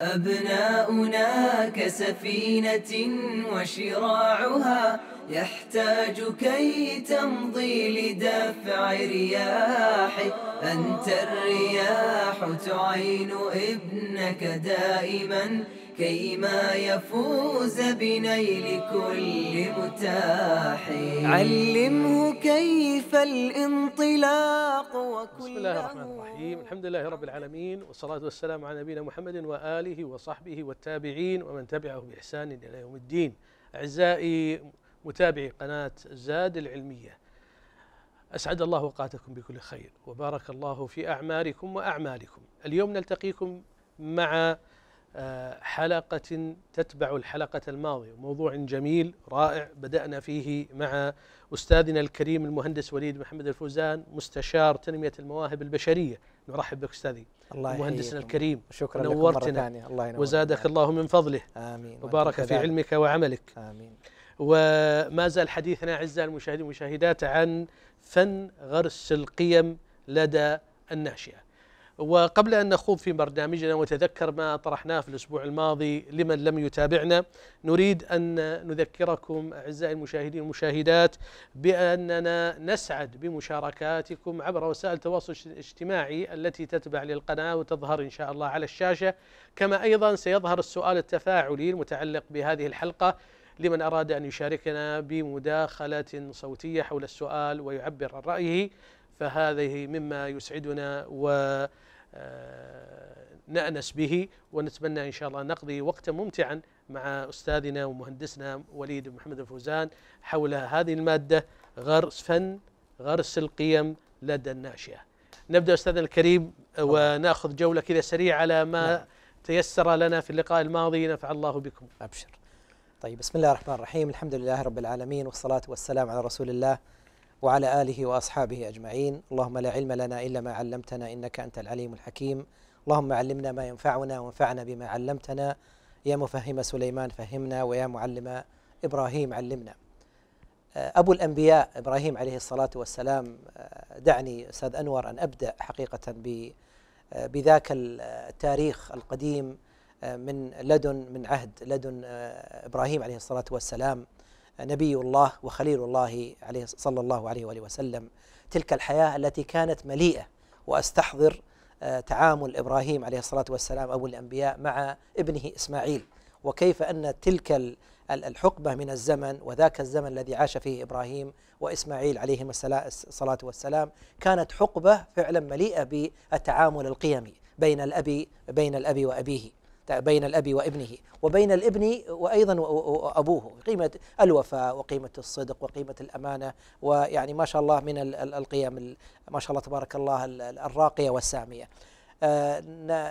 أبناؤنا كسفينة وشراعها يحتاج كي تمضي لدفع رياح أنت الرياح تعين ابنك دائماً كيما يفوز بنيل كل متاح علمه كيف الانطلاق وكل بسم الله الرحمن الرحيم الحمد لله رب العالمين والصلاة والسلام على نبينا محمد وآله وصحبه والتابعين ومن تبعه بإحسان إلى يوم الدين أعزائي متابعي قناة زاد العلمية أسعد الله أوقاتكم بكل خير وبارك الله في أعماركم وأعمالكم اليوم نلتقيكم مع حلقة تتبع الحلقة الماضية موضوع جميل رائع بدأنا فيه مع أستاذنا الكريم المهندس وليد محمد الفوزان مستشار تنمية المواهب البشرية نرحب بك أستاذي الله مهندسنا الكريم شكرا نورتنا الله ينور وزادك الله من فضله آمين وبارك في علمك وعملك آمين وما زال حديثنا أعزائي المشاهدين والمشاهدات عن فن غرس القيم لدى الناشئة وقبل أن نخوض في برنامجنا وتذكر ما طرحناه في الأسبوع الماضي لمن لم يتابعنا نريد أن نذكركم أعزائي المشاهدين والمشاهدات بأننا نسعد بمشاركاتكم عبر وسائل التواصل الاجتماعي التي تتبع للقناة وتظهر إن شاء الله على الشاشة كما أيضا سيظهر السؤال التفاعلي المتعلق بهذه الحلقة لمن أراد أن يشاركنا بمداخلة صوتية حول السؤال ويعبر عن رأيه فهذه مما يسعدنا و آه، نأنس به ونتمنى إن شاء الله نقضي وقتا ممتعا مع أستاذنا ومهندسنا وليد محمد الفوزان حول هذه المادة غرس فن غرس القيم لدى الناشئة نبدأ أستاذنا الكريم ونأخذ جولة كذا سريعة على ما نعم. تيسر لنا في اللقاء الماضي نفع الله بكم أبشر طيب بسم الله الرحمن الرحيم الحمد لله رب العالمين والصلاة والسلام على رسول الله وعلى آله وأصحابه أجمعين اللهم لا علم لنا إلا ما علمتنا إنك أنت العليم الحكيم اللهم علمنا ما ينفعنا وانفعنا بما علمتنا يا مفهم سليمان فهمنا ويا معلم إبراهيم علمنا آه، أبو الأنبياء إبراهيم عليه الصلاة والسلام آه، دعني أستاذ أنور أن أبدأ حقيقة آه، بذاك التاريخ القديم من لدن من عهد لدن إبراهيم عليه الصلاة والسلام نبي الله وخليل الله عليه صلى الله عليه وآله وسلم تلك الحياة التي كانت مليئة وأستحضر آه، تعامل إبراهيم عليه الصلاة والسلام أبو الأنبياء مع ابنه إسماعيل وكيف أن تلك الحقبة من الزمن وذاك الزمن الذي عاش فيه إبراهيم وإسماعيل عليهم الصلاة والسلام كانت حقبة فعلا مليئة بالتعامل القيمي بين الابي بين الابي وأبيه بين الأب وابنه وبين الابن وأيضا أبوه قيمة الوفاء وقيمة الصدق وقيمة الأمانة ويعني ما شاء الله من القيم ما شاء الله تبارك الله الراقية والسامية آه،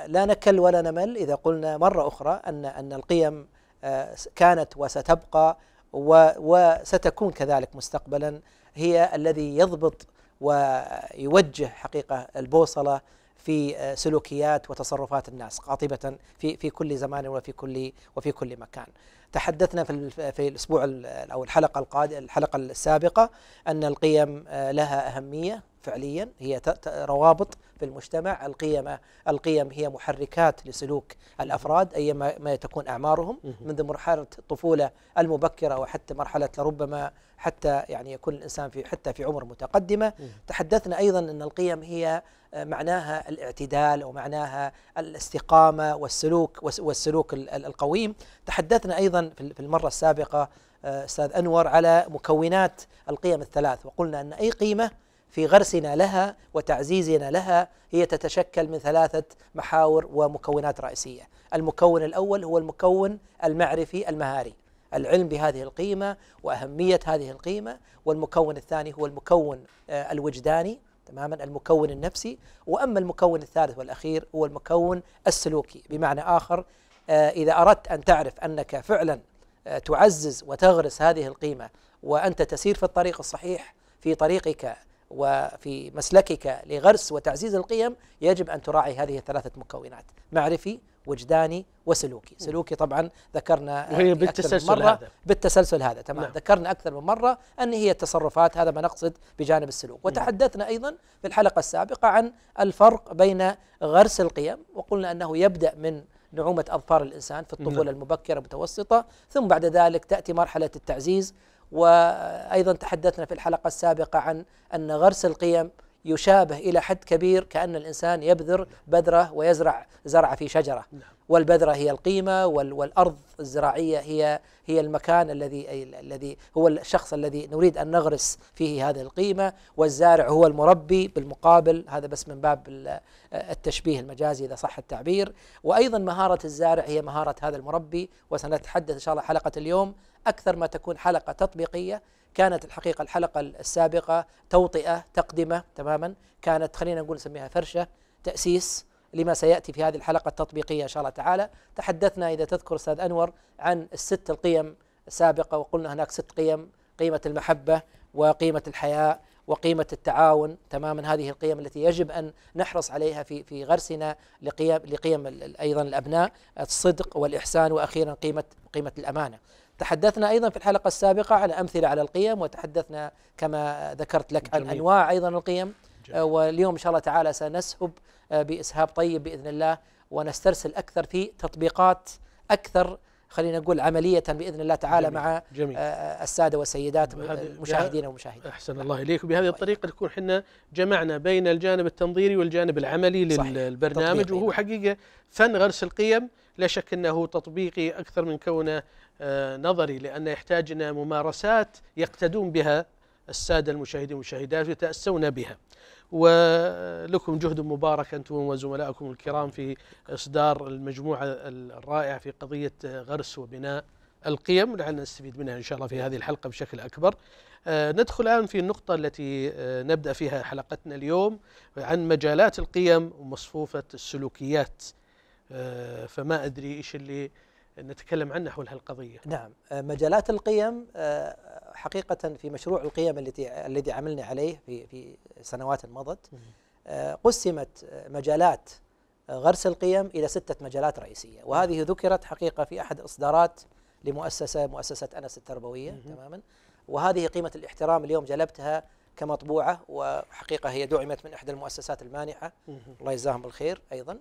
لا نكل ولا نمل إذا قلنا مرة أخرى أن أن القيم آه، كانت وستبقى وستكون كذلك مستقبلا هي الذي يضبط ويوجه حقيقة البوصلة في آه، سلوكيات وتصرفات الناس قاطبة في في كل زمان وفي كل وفي كل مكان. تحدثنا في في الاسبوع او الحلقه القادمه الحلقه السابقه ان القيم آه، لها اهميه فعليا هي روابط في المجتمع القيم القيم هي محركات لسلوك الافراد ايما ما تكون اعمارهم منذ مرحله الطفوله المبكره وحتى مرحله لربما حتى يعني يكون الانسان في حتى في عمر متقدمه تحدثنا ايضا ان القيم هي معناها الاعتدال ومعناها الاستقامة والسلوك والسلوك القويم تحدثنا أيضا في المرة السابقة آه، أستاذ أنور على مكونات القيم الثلاث وقلنا أن أي قيمة في غرسنا لها وتعزيزنا لها هي تتشكل من ثلاثة محاور ومكونات رئيسية المكون الأول هو المكون المعرفي المهاري العلم بهذه القيمة وأهمية هذه القيمة والمكون الثاني هو المكون آه، الوجداني تماما المكون النفسي وأما المكون الثالث والأخير هو المكون السلوكي بمعنى آخر آه، إذا أردت أن تعرف أنك فعلا آه، تعزز وتغرس هذه القيمة وأنت تسير في الطريق الصحيح في طريقك وفي مسلكك لغرس وتعزيز القيم يجب أن تراعي هذه الثلاثة مكونات معرفي وجداني وسلوكي سلوكي طبعا ذكرنا آه، وهي بالتسلسل مرة هذا بالتسلسل هذا تمام نعم. ذكرنا أكثر من مرة أن هي التصرفات هذا ما نقصد بجانب السلوك وتحدثنا أيضا في الحلقة السابقة عن الفرق بين غرس القيم وقلنا أنه يبدأ من نعومة أظفار الإنسان في الطفولة نعم. المبكرة المتوسطة ثم بعد ذلك تأتي مرحلة التعزيز وايضا تحدثنا في الحلقه السابقه عن ان غرس القيم يشابه إلى حد كبير كأن الإنسان يبذر بذرة ويزرع زرع في شجرة نعم. والبذرة هي القيمة والأرض الزراعية هي هي المكان الذي الذي هو الشخص الذي نريد أن نغرس فيه هذه القيمة والزارع هو المربي بالمقابل هذا بس من باب التشبيه المجازي إذا صح التعبير وأيضا مهارة الزارع هي مهارة هذا المربي وسنتحدث إن شاء الله حلقة اليوم أكثر ما تكون حلقة تطبيقية كانت الحقيقة الحلقة السابقة توطئة تقدمة تماما كانت خلينا نقول نسميها فرشة تأسيس لما سيأتي في هذه الحلقة التطبيقية إن شاء الله تعالى تحدثنا إذا تذكر أستاذ أنور عن الست القيم السابقة وقلنا هناك ست قيم قيمة المحبة وقيمة الحياء وقيمة التعاون تماما هذه القيم التي يجب أن نحرص عليها في في غرسنا لقيم لقيم أيضا الأبناء الصدق والإحسان وأخيرا قيمة قيمة الأمانة تحدثنا أيضا في الحلقة السابقة على أمثلة على القيم وتحدثنا كما ذكرت لك جميل. عن أنواع أيضا القيم جميل. آه، واليوم إن شاء الله تعالى سنسهب آه، بإسهاب طيب بإذن الله ونسترسل أكثر في تطبيقات أكثر خلينا نقول عملية بإذن الله تعالى جميل. مع آه، جميل. السادة والسيدات المشاهدين ومشاهدين أحسن الله اليك بهذه طيب. الطريقة نكون حنا جمعنا بين الجانب التنظيري والجانب العملي صحيح. للبرنامج وهو حقيقة فن غرس القيم لا شك أنه تطبيقي أكثر من كونه آه، نظري لأن يحتاج إلى ممارسات يقتدون بها السادة المشاهدين والمشاهدات ويتاسون بها ولكم جهد مبارك أنتم وزملائكم الكرام في إصدار المجموعة الرائعة في قضية آه، غرس وبناء القيم لعلنا نستفيد منها إن شاء الله في هذه الحلقة بشكل أكبر آه، ندخل الآن في النقطة التي نبدأ فيها حلقتنا اليوم عن مجالات القيم ومصفوفة السلوكيات آه، فما أدري إيش اللي نتكلم عنه حول هالقضية نعم آه، مجالات القيم آه، حقيقة في مشروع القيم التي الذي عملنا عليه في في سنوات مضت قسمت مجالات غرس القيم إلى ستة مجالات رئيسية وهذه نعم. ذكرت حقيقة في أحد الإصدارات لمؤسسة مؤسسة أنس التربوية تماما وهذه قيمة الاحترام اليوم جلبتها كمطبوعة وحقيقة هي دعمت من إحدى المؤسسات المانحة الله يجزاهم بالخير أيضا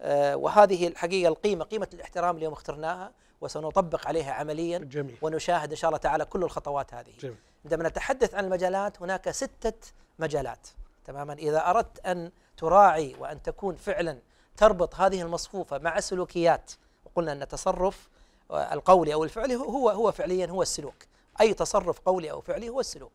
آه، وهذه الحقيقة القيمة قيمة الاحترام اليوم اخترناها وسنطبق عليها عمليا جميل. ونشاهد إن شاء الله تعالى كل الخطوات هذه جميل. عندما نتحدث عن المجالات هناك ستة مجالات تماما إذا أردت أن تراعي وأن تكون فعلا تربط هذه المصفوفة مع السلوكيات وقلنا أن التصرف آه، القولي أو الفعلي هو هو فعليا هو السلوك أي تصرف قولي أو فعلي هو السلوك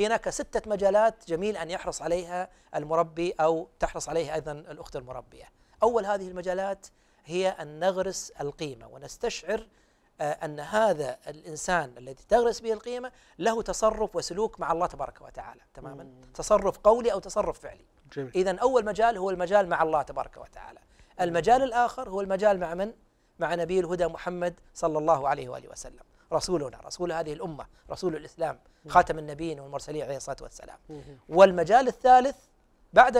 هناك ستة مجالات جميل أن يحرص عليها المربي أو تحرص عليها أيضا الأخت المربية أول هذه المجالات هي أن نغرس القيمة ونستشعر آه، أن هذا الإنسان الذي تغرس به القيمة له تصرف وسلوك مع الله تبارك وتعالى تماما تصرف قولي أو تصرف فعلي إذا أول مجال هو المجال مع الله تبارك وتعالى المجال الآخر هو المجال مع من؟ مع نبي الهدى محمد صلى الله عليه وآله وسلم رسولنا رسول هذه الأمة رسول الإسلام خاتم النبيين والمرسلين عليه الصلاة والسلام والمجال الثالث بعد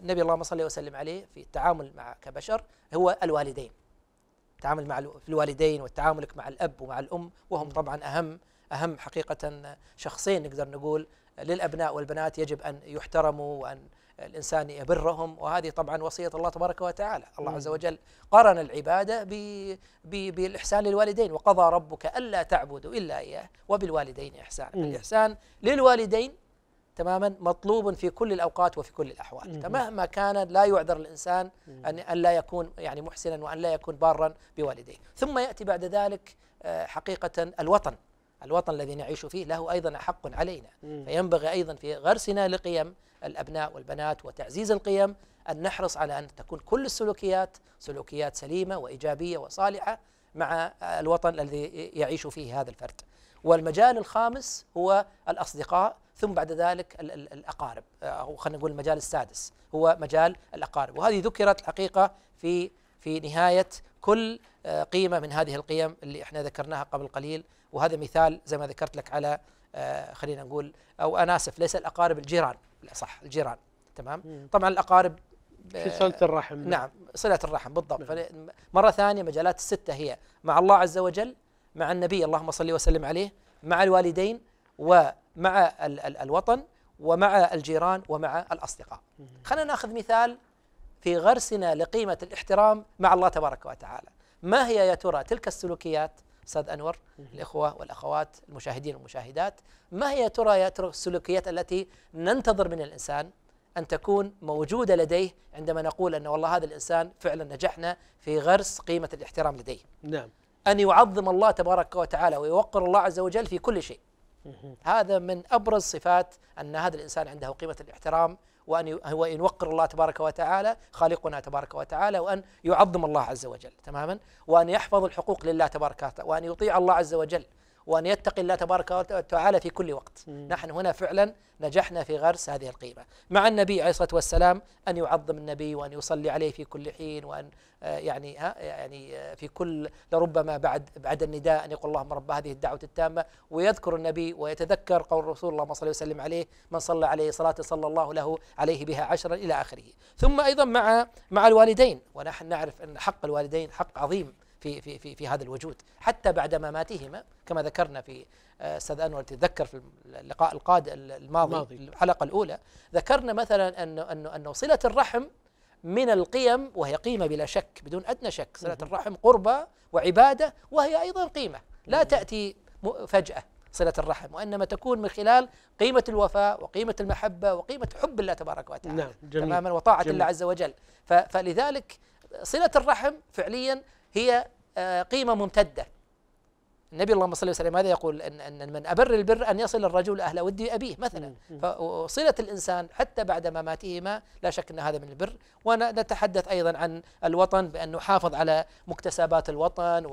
النبي اللهم صل وسلم عليه في التعامل مع كبشر هو الوالدين التعامل مع الوالدين والتعاملك مع الأب ومع الأم وهم طبعا أهم أهم حقيقة شخصين نقدر نقول للأبناء والبنات يجب أن يحترموا وأن الإنسان يبرهم وهذه طبعا وصية الله تبارك وتعالى الله عز وجل قرن العبادة بالإحسان للوالدين وقضى ربك ألا تعبدوا إلا إياه وبالوالدين إحسانا الإحسان للوالدين تماما مطلوب في كل الاوقات وفي كل الاحوال فمهما كان لا يعذر الانسان ان لا يكون يعني محسنا وان لا يكون بارا بوالديه ثم ياتي بعد ذلك آه، حقيقه الوطن الوطن الذي نعيش فيه له ايضا حق علينا فينبغي ايضا في غرسنا لقيم الابناء والبنات وتعزيز القيم ان نحرص على ان تكون كل السلوكيات سلوكيات سليمه وايجابيه وصالحه مع آه، الوطن الذي يعيش فيه هذا الفرد والمجال الخامس هو الاصدقاء ثم بعد ذلك الأقارب آه، أو خلينا نقول المجال السادس هو مجال الأقارب وهذه ذكرت الحقيقة في في نهاية كل آه، قيمة من هذه القيم اللي احنا ذكرناها قبل قليل وهذا مثال زي ما ذكرت لك على آه، خلينا نقول أو أنا آسف ليس الأقارب الجيران صح الجيران تمام طبعا الأقارب في صلة الرحم نعم صلة الرحم بالضبط نعم. مرة ثانية مجالات الستة هي مع الله عز وجل مع النبي اللهم صل وسلم عليه مع الوالدين و مع ال ال الوطن ومع الجيران ومع الأصدقاء خلينا ناخذ مثال في غرسنا لقيمة الاحترام مع الله تبارك وتعالى ما هي يا ترى تلك السلوكيات أستاذ أنور الإخوة والأخوات المشاهدين والمشاهدات ما هي يا ترى يا ترى السلوكيات التي ننتظر من الإنسان أن تكون موجودة لديه عندما نقول أن والله هذا الإنسان فعلا نجحنا في غرس قيمة الاحترام لديه نعم أن يعظم الله تبارك وتعالى ويوقر الله عز وجل في كل شيء هذا من أبرز صفات أن هذا الإنسان عنده قيمة الاحترام وأن هو أن يوقر الله تبارك وتعالى خالقنا تبارك وتعالى وأن يعظم الله عز وجل تماما وأن يحفظ الحقوق لله تبارك وتعالى وأن يطيع الله عز وجل وأن يتقي الله تبارك وتعالى في كل وقت مم. نحن هنا فعلا نجحنا في غرس هذه القيمة مع النبي عليه الصلاة والسلام أن يعظم النبي وأن يصلي عليه في كل حين وأن آه، يعني آه، يعني آه، في كل لربما بعد بعد النداء أن يقول اللهم رب هذه الدعوة التامة ويذكر النبي ويتذكر قول رسول الله صلى الله عليه وسلم عليه من صلى عليه صلاة صلى الله له عليه بها عشرا إلى آخره ثم أيضا مع مع الوالدين ونحن نعرف أن حق الوالدين حق عظيم في في في, في هذا الوجود حتى بعد مماتهما كما ذكرنا في آه، استاذ انور تتذكر في اللقاء القاد الماضي الماضي الحلقه الاولى ذكرنا مثلا ان ان ان صله الرحم من القيم وهي قيمه بلا شك بدون ادنى شك صله الرحم قربه وعباده وهي ايضا قيمه لا تاتي فجاه صلة الرحم وإنما تكون من خلال قيمة الوفاء وقيمة المحبة وقيمة حب الله تبارك وتعالى نعم جميل تماما وطاعة جميل الله عز وجل فلذلك صلة الرحم فعليا هي آه، قيمة ممتدة النبي اللهم صل وسلم ماذا يقول أن, من أبر البر أن يصل الرجل أهل ودي أبيه مثلا فصلة الإنسان حتى بعد مماتهما لا شك أن هذا من البر ونتحدث أيضا عن الوطن بأن نحافظ على مكتسبات الوطن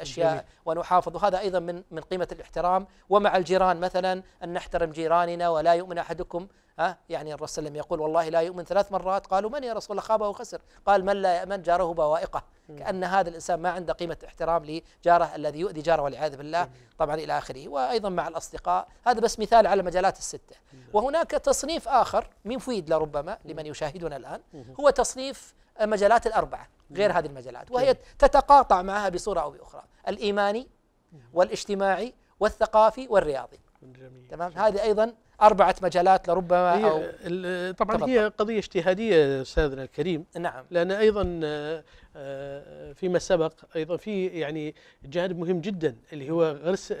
الأشياء ونحافظ وهذا أيضا من من قيمة الاحترام ومع الجيران مثلا أن نحترم جيراننا ولا يؤمن أحدكم ها يعني الرسول صلى الله عليه وسلم يقول والله لا يؤمن ثلاث مرات قالوا من يا رسول الله خاب وخسر قال من لا يأمن جاره بوائقه كأن هذا الإنسان ما عنده قيمة احترام لجاره الذي يؤذي جاره والعياذ بالله طبعا إلى آخره وأيضا مع الأصدقاء هذا بس مثال على المجالات الستة وهناك تصنيف آخر مفيد لربما لمن يشاهدنا الآن هو تصنيف المجالات الأربعة غير هذه المجالات وهي تتقاطع معها بصورة أو بأخرى الإيماني والاجتماعي والثقافي والرياضي جميل تمام هذه أيضا أربعة مجالات لربما هي أو طبعا تبطل. هي قضية اجتهادية أستاذنا الكريم نعم لأن أيضا آه، آه، فيما سبق أيضا في يعني جانب مهم جدا اللي هو غرس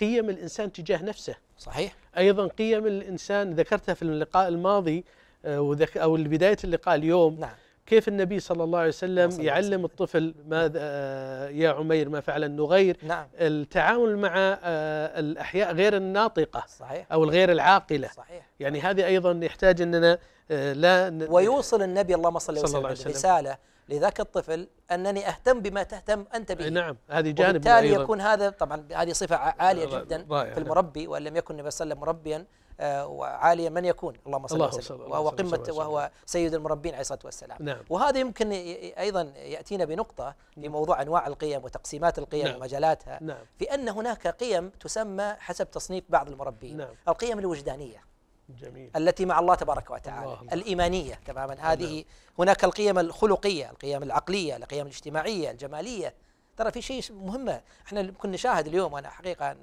قيم الإنسان تجاه نفسه صحيح أيضا قيم الإنسان ذكرتها في اللقاء الماضي آه، أو بداية اللقاء اليوم نعم كيف النبي صلى الله عليه وسلم يعلم الطفل ماذا آه، يا عمير ما فعل النغير نعم. التعامل مع آه، الأحياء غير الناطقة صحيح. أو الغير العاقلة صحيح. يعني هذه أيضا يحتاج أننا آه، لا ن... ويوصل النبي اللهم صل وسلم عليه وسلم. رسالة لذاك الطفل أنني أهتم بما تهتم أنت به نعم هذه جانب وبالتالي أيضا. يكون هذا طبعا هذه صفة عالية جدا رائع. في المربي وإن لم يكن النبي صلى الله عليه وسلم مربيا آه، وعاليا من يكون اللهم صل الله وسلم وهو قمة وهو سيد المربين عليه الصلاة والسلام نعم وهذا يمكن أيضا يأتينا بنقطة في نعم. موضوع أنواع القيم وتقسيمات القيم نعم ومجالاتها نعم في أن هناك قيم تسمى حسب تصنيف بعض المربين نعم القيم الوجدانية جميل التي مع الله تبارك وتعالى الله الإيمانية تماما نعم. هذه نعم هناك القيم الخلقية القيم العقلية القيم الاجتماعية الجمالية ترى في شيء مهمة احنا كنا نشاهد اليوم وأنا حقيقة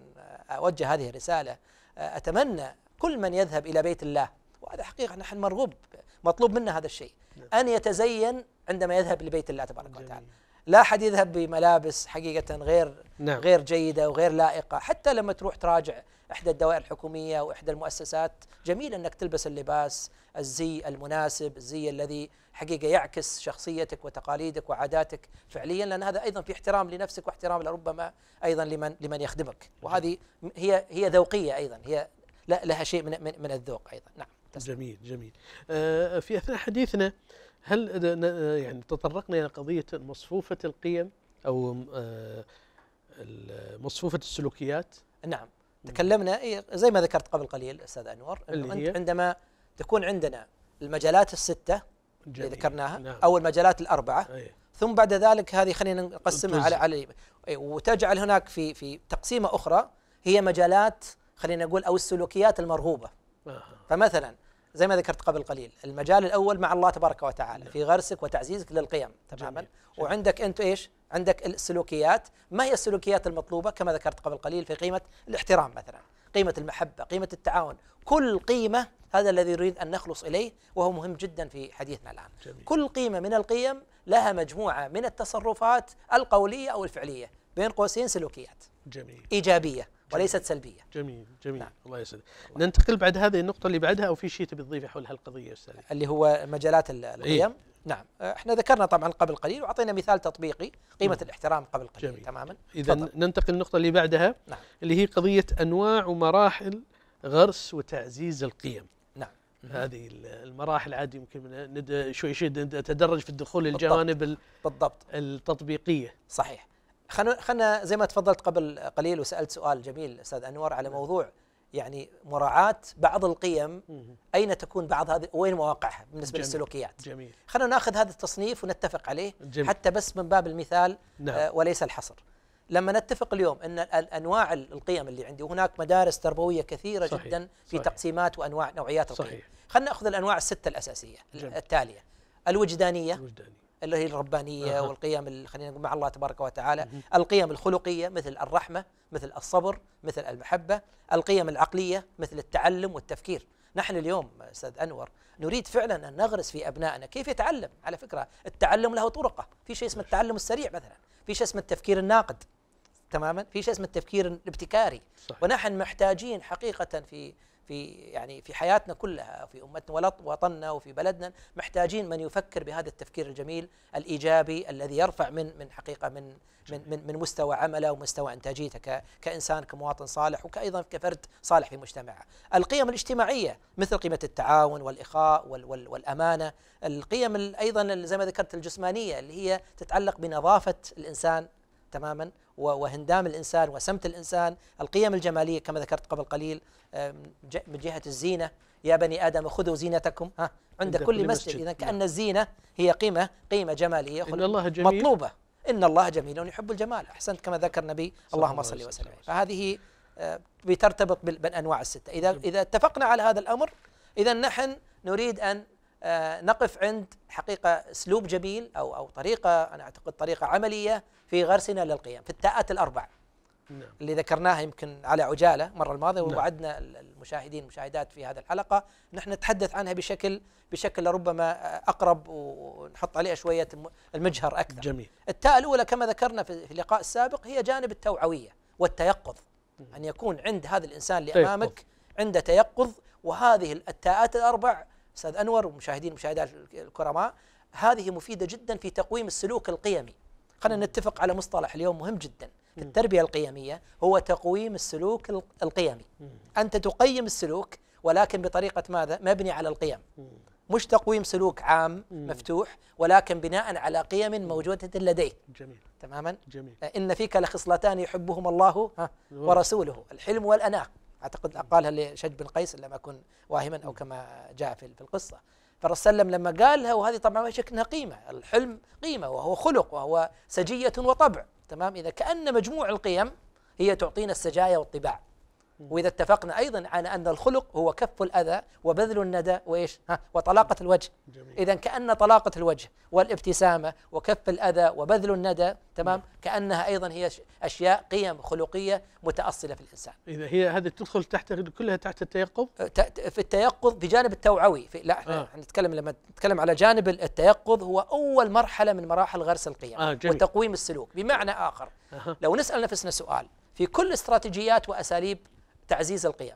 أوجه هذه الرسالة أتمنى كل من يذهب إلى بيت الله وهذا حقيقة نحن مرغوب مطلوب منا هذا الشيء نعم. أن يتزين عندما يذهب لبيت الله تبارك وتعالى لا أحد يذهب بملابس حقيقة غير نعم. غير جيدة وغير لائقة حتى لما تروح تراجع إحدى الدوائر الحكومية وإحدى المؤسسات جميل أنك تلبس اللباس الزي المناسب الزي الذي حقيقة يعكس شخصيتك وتقاليدك وعاداتك فعليا لأن هذا أيضا في احترام لنفسك واحترام لربما أيضا لمن لمن يخدمك نعم. وهذه هي هي ذوقية أيضا هي لها شيء من من, من الذوق ايضا نعم تسلم. جميل جميل آه، في اثناء حديثنا هل آه، يعني تطرقنا الى قضيه مصفوفه القيم او آه، مصفوفه السلوكيات نعم تكلمنا إيه، زي ما ذكرت قبل قليل استاذ انور انه انت عندما تكون عندنا المجالات السته جميل. اللي ذكرناها نعم. او المجالات الاربعه أيه. ثم بعد ذلك هذه خلينا نقسمها على على إيه، وتجعل هناك في في تقسيمه اخرى هي مجالات خلينا نقول أو السلوكيات المرغوبة آه. فمثلا زي ما ذكرت قبل قليل المجال الأول مع الله تبارك وتعالى نعم. في غرسك وتعزيزك للقيم تماما وعندك أنت إيش عندك السلوكيات ما هي السلوكيات المطلوبة كما ذكرت قبل قليل في قيمة الاحترام مثلا قيمة المحبة قيمة التعاون كل قيمة هذا الذي نريد أن نخلص إليه وهو مهم جدا في حديثنا الآن جميل. كل قيمة من القيم لها مجموعة من التصرفات القولية أو الفعلية بين قوسين سلوكيات جميل. إيجابية وليست سلبيه. جميل جميل نعم. الله يسعدك. ننتقل بعد هذه النقطه اللي بعدها او في شيء تبي تضيفه حول هالقضيه استاذ اللي هو مجالات إيه. القيم إيه؟ نعم آه، احنا ذكرنا طبعا قبل قليل واعطينا مثال تطبيقي قيمه مم. الاحترام قبل قليل جميل. تماما اذا ننتقل للنقطه اللي بعدها نعم. اللي هي قضيه انواع ومراحل غرس وتعزيز القيم نعم. هذه المراحل عاد يمكن شوي شوي نتدرج في الدخول للجوانب بالضبط, بالضبط التطبيقيه صحيح خلنا زي ما تفضلت قبل قليل وسالت سؤال جميل استاذ انور على نعم. موضوع يعني مراعاة بعض القيم أين تكون بعض هذه وين مواقعها بالنسبة جميل للسلوكيات جميل خلينا ناخذ هذا التصنيف ونتفق عليه جميل حتى بس من باب المثال نعم آه، وليس الحصر لما نتفق اليوم أن أنواع القيم اللي عندي وهناك مدارس تربوية كثيرة صحيح جدا في صحيح تقسيمات وأنواع نوعيات القيم صحيح خلينا نأخذ الأنواع الستة الأساسية التالية الوجدانية الوجدانية اللي هي الربانيه والقيم خلينا نقول مع الله تبارك وتعالى القيم الخلقيه مثل الرحمه مثل الصبر مثل المحبه القيم العقليه مثل التعلم والتفكير نحن اليوم استاذ انور نريد فعلا ان نغرس في ابنائنا كيف يتعلم على فكره التعلم له طرقه في شيء اسمه التعلم السريع مثلا في شيء اسمه التفكير الناقد تماما في شيء اسمه التفكير الابتكاري صحيح. ونحن محتاجين حقيقه في في يعني في حياتنا كلها في امتنا وطننا وفي بلدنا محتاجين من يفكر بهذا التفكير الجميل الايجابي الذي يرفع من من حقيقه من من من, من مستوى عمله ومستوى انتاجيته كانسان كمواطن صالح وكايضا كفرد صالح في مجتمعه. القيم الاجتماعيه مثل قيمه التعاون والاخاء وال وال والامانه، القيم ايضا زي ما ذكرت الجسمانيه اللي هي تتعلق بنظافه الانسان تماما وهندام الإنسان وسمت الإنسان القيم الجمالية كما ذكرت قبل قليل من جهة الزينة يا بني آدم خذوا زينتكم ها عند, عند كل, مسجد, مسجد. إذا كأن نعم. الزينة هي قيمة قيمة جمالية إن الله جميل مطلوبة إن الله جميل يحب الجمال أحسنت كما ذكر النبي اللهم صل وسلم فهذه آه، بترتبط بالأنواع الستة إذا إذا اتفقنا على هذا الأمر إذا نحن نريد أن آه، نقف عند حقيقة أسلوب جميل أو أو طريقة أنا أعتقد طريقة عملية في غرسنا للقيام في التاءات الاربع نعم. اللي ذكرناها يمكن على عجاله المره الماضيه نعم. ووعدنا المشاهدين المشاهدات في هذه الحلقه نحن نتحدث عنها بشكل بشكل ربما اقرب ونحط عليها شويه المجهر اكثر جميل التاء الاولى كما ذكرنا في اللقاء السابق هي جانب التوعويه والتيقظ نعم. ان يكون عند هذا الانسان اللي امامك عنده تيقظ وهذه التاءات الاربع استاذ انور ومشاهدين مشاهدات الكرماء هذه مفيده جدا في تقويم السلوك القيمي خلينا نتفق على مصطلح اليوم مهم جدا في التربية القيمية هو تقويم السلوك القيمي أنت تقيم السلوك ولكن بطريقة ماذا؟ مبني على القيم مش تقويم سلوك عام مفتوح ولكن بناء على قيم موجودة لديك جميل تماما جميل إن فيك لخصلتان يحبهما الله ورسوله الحلم والأناة أعتقد قالها لشج بن قيس إن لم أكن واهما أو كما جاء في القصة فالرسول صلى الله عليه وسلم لما قالها وهذه طبعا ما شك انها قيمه الحلم قيمه وهو خلق وهو سجيه وطبع تمام اذا كان مجموع القيم هي تعطينا السجايا والطباع وإذا اتفقنا أيضا على أن الخلق هو كف الأذى وبذل الندى وإيش ها وطلاقة الوجه إذا كأن طلاقة الوجه والابتسامة وكف الأذى وبذل الندى تمام كأنها أيضا هي أشياء قيم خلقية متأصلة في الإنسان إذا هي هذه تدخل تحت كلها تحت التيقظ أه، في التيقظ في جانب التوعوي في لا احنا آه. نتكلم لما نتكلم على جانب التيقظ هو أول مرحلة من مراحل غرس القيم آه جميل. وتقويم السلوك بمعنى آخر آه. لو نسأل نفسنا سؤال في كل استراتيجيات وأساليب تعزيز القيم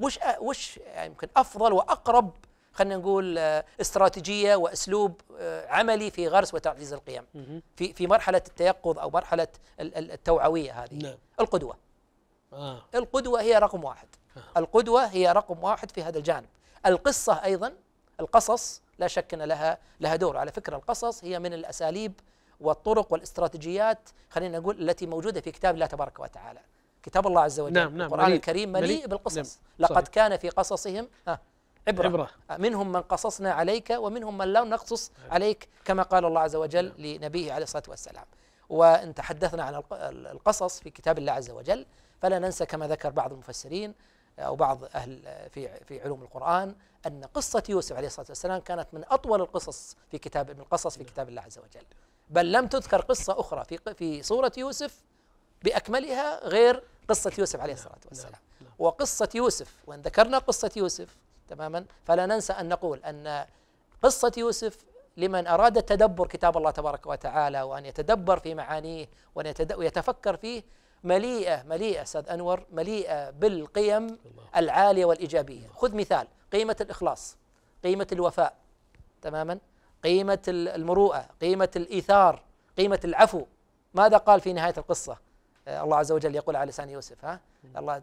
وش وش يعني يمكن يعني افضل واقرب خلينا نقول آه، استراتيجيه واسلوب آه، عملي في غرس وتعزيز القيم في في مرحله التيقظ او مرحله التوعويه هذه نعم. القدوه آه. القدوه هي رقم واحد آه. القدوه هي رقم واحد في هذا الجانب القصه ايضا القصص لا شك ان لها لها دور على فكره القصص هي من الاساليب والطرق والاستراتيجيات خلينا نقول التي موجوده في كتاب الله تبارك وتعالى كتاب الله عز وجل نعم نعم القرآن الكريم مليء, مليء بالقصص نعم لقد صحيح كان في قصصهم ها عبرة, عبرة آه، منهم من قصصنا عليك ومنهم من لا نقصص نعم. عليك كما قال الله عز وجل نعم. لنبيه عليه الصلاة والسلام وإن تحدثنا عن القصص في كتاب الله عز وجل فلا ننسى كما ذكر بعض المفسرين آه، أو بعض أهل آه، في في علوم القرآن أن قصة يوسف عليه الصلاة والسلام كانت من أطول القصص في كتاب من القصص في نعم. كتاب الله عز وجل بل لم تذكر قصة أخرى في في سورة يوسف بأكملها غير قصة يوسف عليه الصلاة نعم، والسلام نعم، نعم. وقصة يوسف وإن ذكرنا قصة يوسف تماما فلا ننسى أن نقول أن قصة يوسف لمن أراد تدبر كتاب الله تبارك وتعالى وأن يتدبر في معانيه وأن يتفكر فيه مليئة مليئة أستاذ أنور مليئة بالقيم العالية والإيجابية خذ مثال قيمة الإخلاص قيمة الوفاء تماما قيمة المروءة قيمة الإيثار قيمة العفو ماذا قال في نهاية القصة الله عز وجل يقول على لسان يوسف ها الله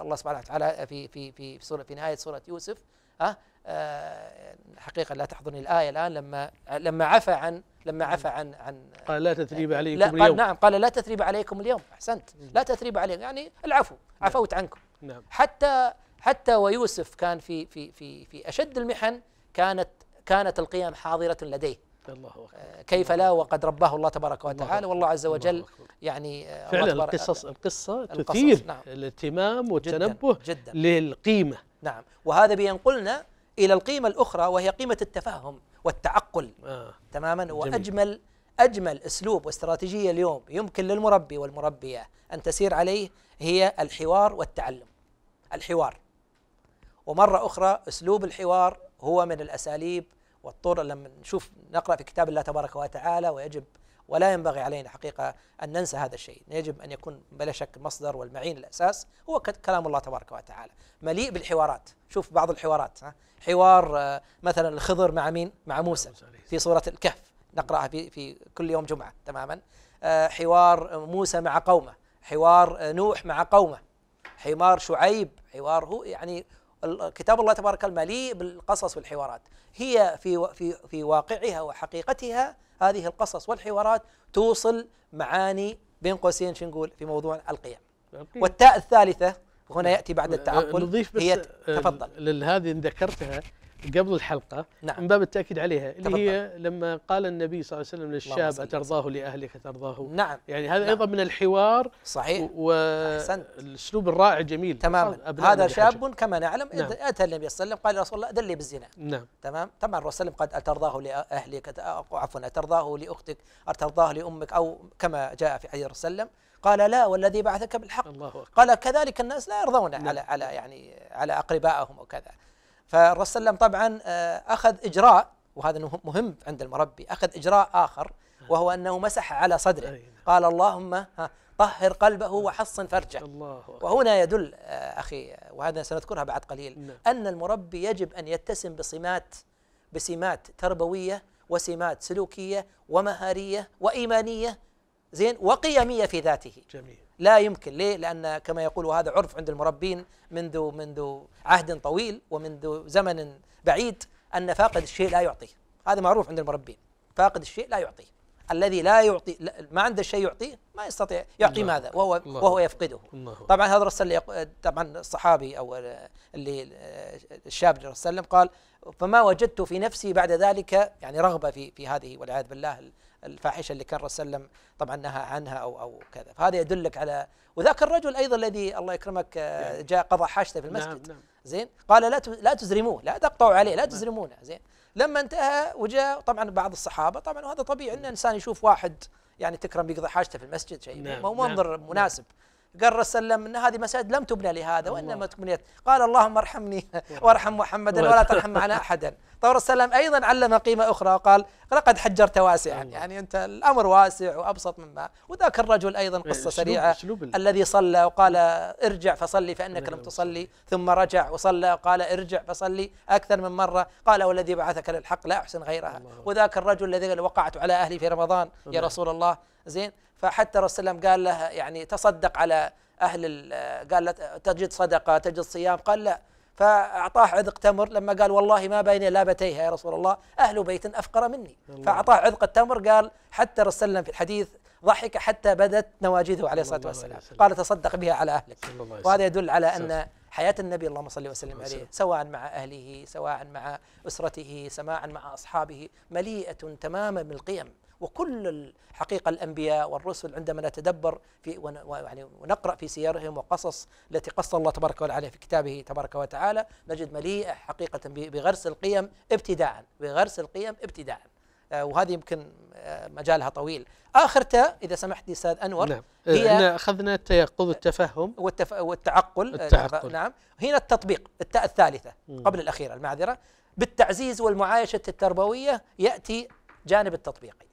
الله سبحانه وتعالى في في في سورة في نهاية سورة يوسف ها آه، حقيقة لا تحضرني الآية الآن لما لما عفى عن لما عفى عن عن قال لا تثريب آه، عليكم لا اليوم نعم قال لا تثريب عليكم اليوم أحسنت لا تثريب عليكم يعني العفو نعم. عفوت عنكم نعم حتى حتى ويوسف كان في في في في أشد المحن كانت كانت القيم حاضرة لديه الله آه، كيف لا وقد رباه الله تبارك وتعالى والله عز وجل يعني آه، فعلا القصص القصة تثير نعم الاهتمام والتنبه جداً جداً للقيمة نعم وهذا بينقلنا إلى القيمة الأخرى وهي قيمة التفهم والتعقل آه تماما جميل وأجمل أجمل أسلوب واستراتيجية اليوم يمكن للمربي والمربية أن تسير عليه هي الحوار والتعلم الحوار ومرة أخرى أسلوب الحوار هو من الأساليب والطور لما نشوف نقرأ في كتاب الله تبارك وتعالى ويجب ولا ينبغي علينا حقيقة أن ننسى هذا الشيء يجب أن يكون بلا شك المصدر والمعين الأساس هو كلام الله تبارك وتعالى مليء بالحوارات شوف بعض الحوارات ها حوار آه، مثلا الخضر مع مين مع موسى في سورة الكهف نقرأها في, في كل يوم جمعة تماما آه، حوار موسى مع قومه حوار آه، نوح مع قومه حوار شعيب حوار هو يعني كتاب الله تبارك مليء بالقصص والحوارات هي في في في واقعها وحقيقتها هذه القصص والحوارات توصل معاني بين قوسين شو نقول في موضوع القيم والتاء الثالثة هنا نعم. ياتي بعد التعقل نضيف بس هي تفضل لهذه ذكرتها قبل الحلقة نعم. من باب التأكيد عليها اللي هي لما قال النبي صلى الله عليه وسلم للشاب أترضاه لأهلك أترضاه نعم يعني هذا نعم. أيضا من الحوار صحيح والأسلوب الرائع جميل تماما هذا شاب حاجة. كما نعلم نعم. أتى النبي صلى الله عليه وسلم قال رسول الله دلي بالزنا نعم تمام طبعا الرسول صلى الله عليه وسلم قد أترضاه لأهلك عفوا أترضاه لأختك أترضاه لأمك أو كما جاء في حديث الرسول صلى قال لا والذي بعثك بالحق الله أكبر. قال كذلك الناس لا يرضون نعم. على على يعني على أقربائهم وكذا فالرسول صلى الله عليه وسلم طبعا آه، أخذ إجراء وهذا مهم عند المربي أخذ إجراء آخر وهو أنه مسح على صدره نعم. قال اللهم طهر قلبه وحصن فرجه الله وهنا يدل آه، أخي وهذا سنذكرها بعد قليل نعم. أن المربي يجب أن يتسم بصمات بسمات تربوية وسمات سلوكية ومهارية وإيمانية زين وقيمية في ذاته جميل لا يمكن ليه؟ لأن كما يقول هذا عرف عند المربين منذ منذ عهد طويل ومنذ زمن بعيد أن فاقد الشيء لا يعطيه هذا معروف عند المربين فاقد الشيء لا يعطيه الذي لا يعطي لا ما عنده شيء يعطيه ما يستطيع يعطي الله ماذا وهو الله وهو يفقده الله طبعا هذا الرسول طبعا الصحابي او اللي الشاب اللي رسل قال فما وجدت في نفسي بعد ذلك يعني رغبه في في هذه والعياذ بالله الفاحشه اللي كان وسلم طبعا نهى عنها او او كذا فهذا يدلك على وذاك الرجل ايضا الذي الله يكرمك آه، نعم. جاء قضى حاجته في المسجد نعم نعم زين قال لا لا تزرموه لا تقطعوا عليه لا نعم. تزرمونه زين لما انتهى وجاء طبعا بعض الصحابه طبعا وهذا طبيعي ان الانسان يشوف واحد يعني تكرم يقضي حاجته في المسجد شيء نعم, نعم، منظر نعم مناسب نعم قال الرسول الله ان هذه مساجد لم تبنى لهذا وانما تبنيت قال اللهم ارحمني وارحم محمدا ولا ترحم معنا احدا رسول الله ايضا علم قيمه اخرى وقال لقد حجرت واسعا يعني انت الامر واسع وابسط مما وذاك الرجل ايضا قصه إيه، سريعه الذي صلى وقال ارجع فصلي فانك لم إيه، تصلي ثم رجع وصلى وقال ارجع فصلي اكثر من مره قال والذي بعثك للحق لا احسن غيرها وذاك الرجل الذي وقعت على اهلي في رمضان يا رسول الله زين فحتى الرسول صلى الله عليه وسلم قال له يعني تصدق على أهل قال له تجد صدقة تجد صيام قال لا فأعطاه عذق تمر لما قال والله ما بين لابتيها يا رسول الله أهل بيت أفقر مني فأعطاه عذق التمر قال حتى الرسول صلى في الحديث ضحك حتى بدت نواجذه عليه الصلاة والسلام قال تصدق بها على أهلك وهذا يدل على أن حياة النبي اللهم صل وسلم عليه سواء مع أهله سواء مع أسرته سواء مع أصحابه مليئة تماما بالقيم وكل الحقيقه الأنبياء والرسل عندما نتدبر في يعني ونقرأ في سيرهم وقصص التي قص الله تبارك وتعالى في كتابه تبارك وتعالى نجد مليئة حقيقة بغرس القيم ابتداء بغرس القيم ابتداء آه، وهذه يمكن آه، مجالها طويل آخرته إذا سمحت لي أستاذ أنور نعم هي أخذنا التيقظ التفهم والتف... والتعقل آه، التعقل نعم هنا التطبيق التاء الثالثة م. قبل الأخيرة المعذرة بالتعزيز والمعايشة التربوية يأتي جانب التطبيقي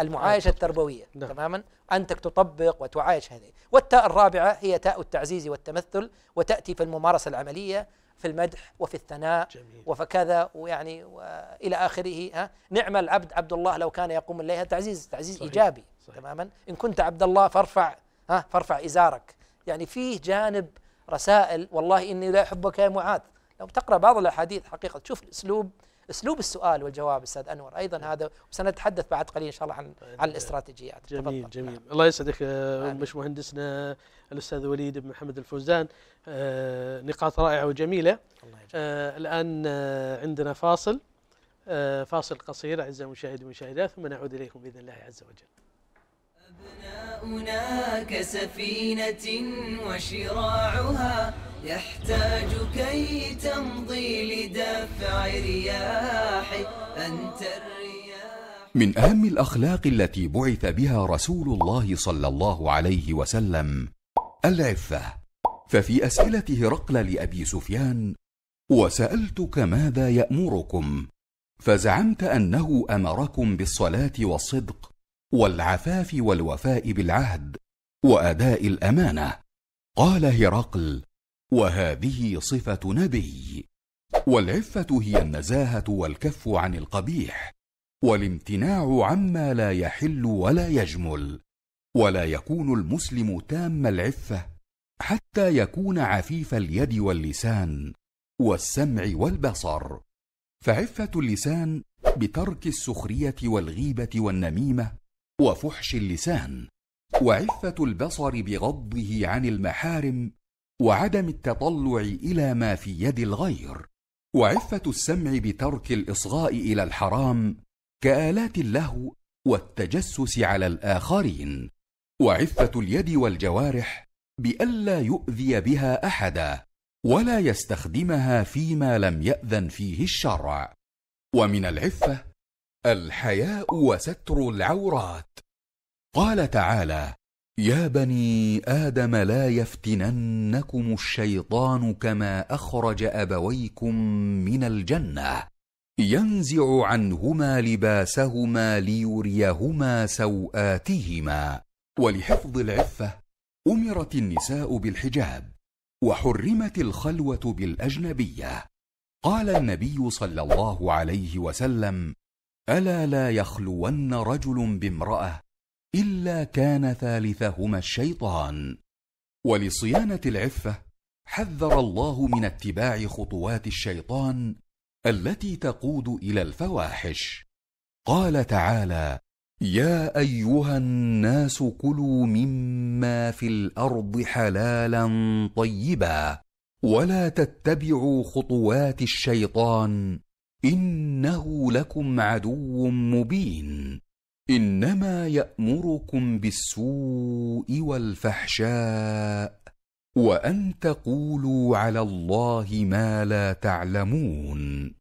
المعايشه آه، التربويه نعم. تماما أنت تطبق وتعايش هذه والتاء الرابعه هي تاء التعزيز والتمثل وتاتي في الممارسه العمليه في المدح وفي الثناء جميل. وفكذا ويعني والى اخره ها نعم العبد عبد الله لو كان يقوم الليل تعزيز تعزيز صحيح. ايجابي صحيح. تماما ان كنت عبد الله فارفع ها فارفع ازارك يعني فيه جانب رسائل والله اني لا احبك يا معاذ لو تقرا بعض الاحاديث حقيقه تشوف الاسلوب اسلوب السؤال والجواب استاذ انور ايضا نعم. هذا وسنتحدث بعد قليل ان شاء الله عن طيب، عن الاستراتيجيات جميل تفضل. نعم. جميل الله يسعدك آه، مش مهندسنا آه، الاستاذ وليد بن محمد الفوزان آه، نقاط رائعه وجميله الله الان عندنا فاصل فاصل قصير اعزائي المشاهدين والمشاهدات ثم نعود اليكم باذن الله عز وجل أبناؤنا كسفينة وشراعها يحتاج كي تمضي لدفع رياح أنت الرياح من أهم الأخلاق التي بعث بها رسول الله صلى الله عليه وسلم العفة ففي أسئلة هرقل لأبي سفيان وسألتك ماذا يأمركم فزعمت أنه أمركم بالصلاة والصدق والعفاف والوفاء بالعهد واداء الامانه قال هرقل وهذه صفه نبي والعفه هي النزاهه والكف عن القبيح والامتناع عما لا يحل ولا يجمل ولا يكون المسلم تام العفه حتى يكون عفيف اليد واللسان والسمع والبصر فعفه اللسان بترك السخريه والغيبه والنميمه وفحش اللسان وعفه البصر بغضه عن المحارم وعدم التطلع الى ما في يد الغير وعفه السمع بترك الاصغاء الى الحرام كالات اللهو والتجسس على الاخرين وعفه اليد والجوارح بالا يؤذي بها احدا ولا يستخدمها فيما لم ياذن فيه الشرع ومن العفه الحياء وستر العورات قال تعالى يا بني ادم لا يفتننكم الشيطان كما اخرج ابويكم من الجنه ينزع عنهما لباسهما ليريهما سواتهما ولحفظ العفه امرت النساء بالحجاب وحرمت الخلوه بالاجنبيه قال النبي صلى الله عليه وسلم الا لا يخلون رجل بامراه الا كان ثالثهما الشيطان ولصيانه العفه حذر الله من اتباع خطوات الشيطان التي تقود الى الفواحش قال تعالى يا ايها الناس كلوا مما في الارض حلالا طيبا ولا تتبعوا خطوات الشيطان انه لكم عدو مبين انما يامركم بالسوء والفحشاء وان تقولوا على الله ما لا تعلمون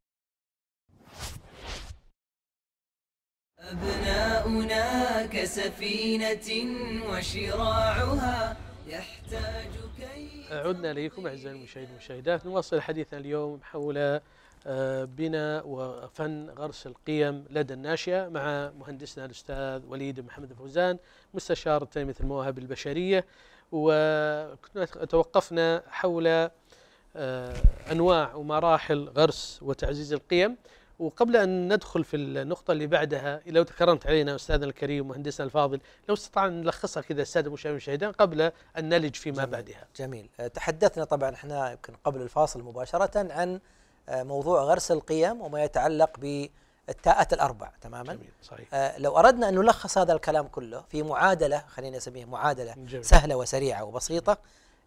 ابناؤنا كسفينه وشراعها يحتاج كي عدنا اليكم اعزائي المشاهدين والمشاهدات نواصل حديثنا اليوم حول آه، بناء وفن غرس القيم لدى الناشئة مع مهندسنا الأستاذ وليد محمد فوزان مستشار تنمية المواهب البشرية وكنا توقفنا حول آه، أنواع ومراحل غرس وتعزيز القيم وقبل أن ندخل في النقطة اللي بعدها لو تكرمت علينا أستاذنا الكريم مهندسنا الفاضل لو استطعنا نلخصها كذا السادة المشاهدين والمشاهدين قبل أن نلج فيما جميل بعدها جميل تحدثنا طبعا احنا يمكن قبل الفاصل مباشرة عن آه، موضوع غرس القيم وما يتعلق بالتاءات الاربع تماما جميل صحيح. آه، لو اردنا ان نلخص هذا الكلام كله في معادله خلينا نسميها معادله جميل. سهله وسريعه وبسيطه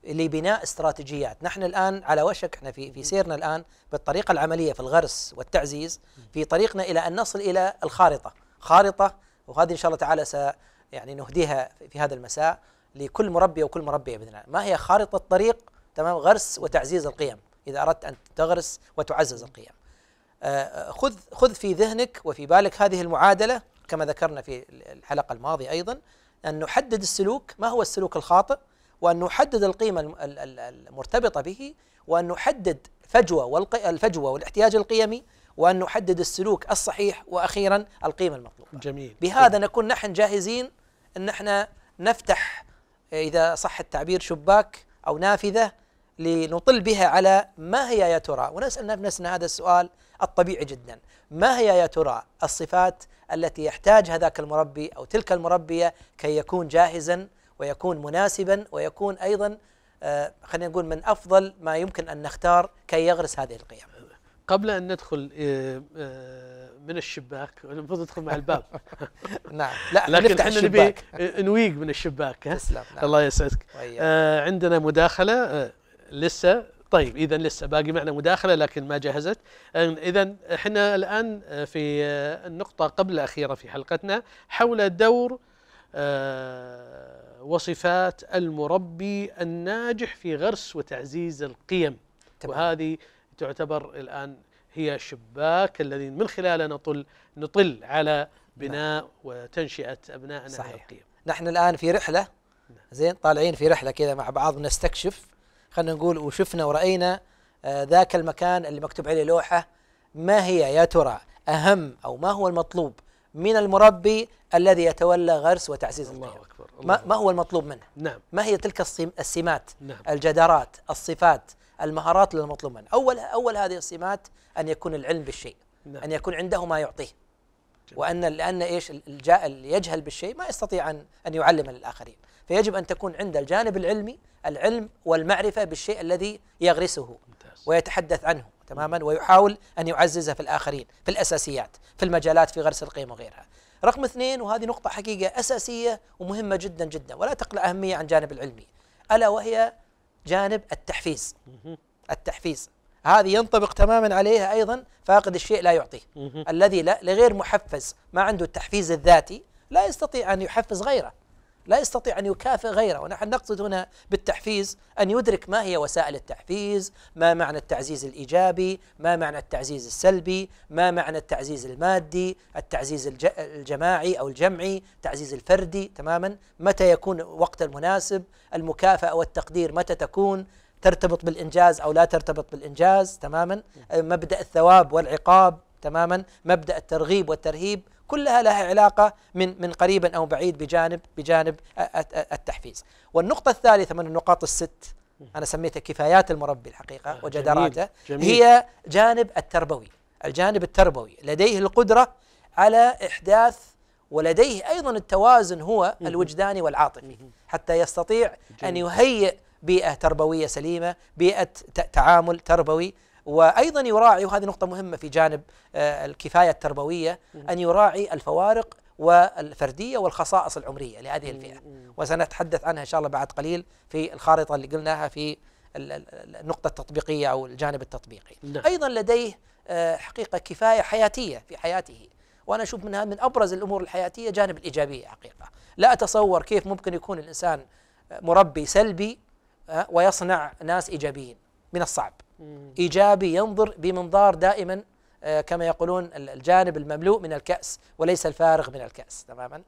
لبناء استراتيجيات، نحن الان على وشك احنا في في سيرنا الان بالطريقه العمليه في الغرس والتعزيز في طريقنا الى ان نصل الى الخارطه، خارطه وهذه ان شاء الله تعالى س يعني نهديها في هذا المساء لكل مربي وكل مربيه باذن الله، ما هي خارطه طريق تمام غرس وتعزيز القيم إذا أردت أن تغرس وتعزز القيم آه، آه، خذ خذ في ذهنك وفي بالك هذه المعادلة كما ذكرنا في الحلقة الماضية أيضا أن نحدد السلوك ما هو السلوك الخاطئ وأن نحدد القيمة المرتبطة به وأن نحدد فجوة الفجوة والاحتياج القيمي وأن نحدد السلوك الصحيح وأخيرا القيمة المطلوبة جميل بهذا نكون نحن جاهزين أن احنا نفتح إذا صح التعبير شباك أو نافذة لنطل بها على ما هي يا ترى ونسأل نفسنا هذا السؤال الطبيعي جدا ما هي يا ترى الصفات التي يحتاج هذاك المربي أو تلك المربية كي يكون جاهزا ويكون مناسبا ويكون أيضا آه، خلينا نقول من أفضل ما يمكن أن نختار كي يغرس هذه القيم قبل أن ندخل آه، آه، من الشباك المفروض ندخل مع الباب نعم لا لكن احنا نبي نويق من الشباك تسلم نعم. الله يسعدك طيب. آه عندنا مداخلة لسه طيب اذا لسه باقي معنا مداخله لكن ما جهزت اذا احنا الان آه، في آه، النقطه قبل الاخيره في حلقتنا حول دور آه، وصفات المربي الناجح في غرس وتعزيز القيم طبعا. وهذه تعتبر الان هي الشباك الذي من خلاله نطل نطل على بناء نعم. وتنشئه ابنائنا صحيح. القيم نحن الان في رحله نعم. زين طالعين في رحله كذا مع بعض نستكشف خلينا نقول وشفنا ورأينا آه، ذاك المكان اللي مكتوب عليه لوحة ما هي يا ترى أهم أو ما هو المطلوب من المربي الذي يتولى غرس وتعزيز الله القيم أكبر الله ما, ما هو المطلوب منه نعم ما هي تلك السمات نعم الجدارات الصفات المهارات اللي المطلوب منه أول, أول هذه السمات أن يكون العلم بالشيء نعم أن يكون عنده ما يعطيه جميل. وأن لأن إيش الجاهل يجهل بالشيء ما يستطيع أن أن يعلم الآخرين فيجب أن تكون عند الجانب العلمي العلم والمعرفة بالشيء الذي يغرسه ويتحدث عنه تماما ويحاول أن يعززه في الآخرين في الأساسيات في المجالات في غرس القيم وغيرها رقم اثنين وهذه نقطة حقيقة أساسية ومهمة جدا جدا ولا تقل أهمية عن جانب العلمي ألا وهي جانب التحفيز التحفيز هذه ينطبق تماما عليها ايضا فاقد الشيء لا يعطيه الذي لا لغير محفز ما عنده التحفيز الذاتي لا يستطيع ان يحفز غيره لا يستطيع أن يكافئ غيره ونحن نقصد هنا بالتحفيز أن يدرك ما هي وسائل التحفيز ما معنى التعزيز الإيجابي ما معنى التعزيز السلبي ما معنى التعزيز المادي التعزيز الجماعي أو الجمعي تعزيز الفردي تماما متى يكون وقت المناسب المكافأة والتقدير متى تكون ترتبط بالإنجاز أو لا ترتبط بالإنجاز تماما مبدأ الثواب والعقاب تماما مبدأ الترغيب والترهيب كلها لها علاقة من من قريبا أو بعيد بجانب بجانب التحفيز والنقطة الثالثة من النقاط الست أنا سميتها كفايات المربي الحقيقة آه، وجداراته هي جانب التربوي الجانب التربوي لديه القدرة على إحداث ولديه أيضا التوازن هو الوجداني والعاطفي حتى يستطيع أن يهيئ بيئة تربوية سليمة بيئة تعامل تربوي وايضا يراعي وهذه نقطه مهمه في جانب آه، الكفايه التربويه ان يراعي الفوارق والفرديه والخصائص العمريه لهذه الفئه وسنتحدث عنها ان شاء الله بعد قليل في الخارطه اللي قلناها في النقطه التطبيقيه او الجانب التطبيقي نعم. ايضا لديه آه، حقيقه كفايه حياتيه في حياته وانا اشوف منها من ابرز الامور الحياتيه جانب الايجابيه حقيقه لا اتصور كيف ممكن يكون الانسان آه، مربي سلبي ويصنع ناس ايجابيين من الصعب إيجابي ينظر بمنظار دائما آه، كما يقولون الجانب المملوء من الكأس وليس الفارغ من الكأس تماما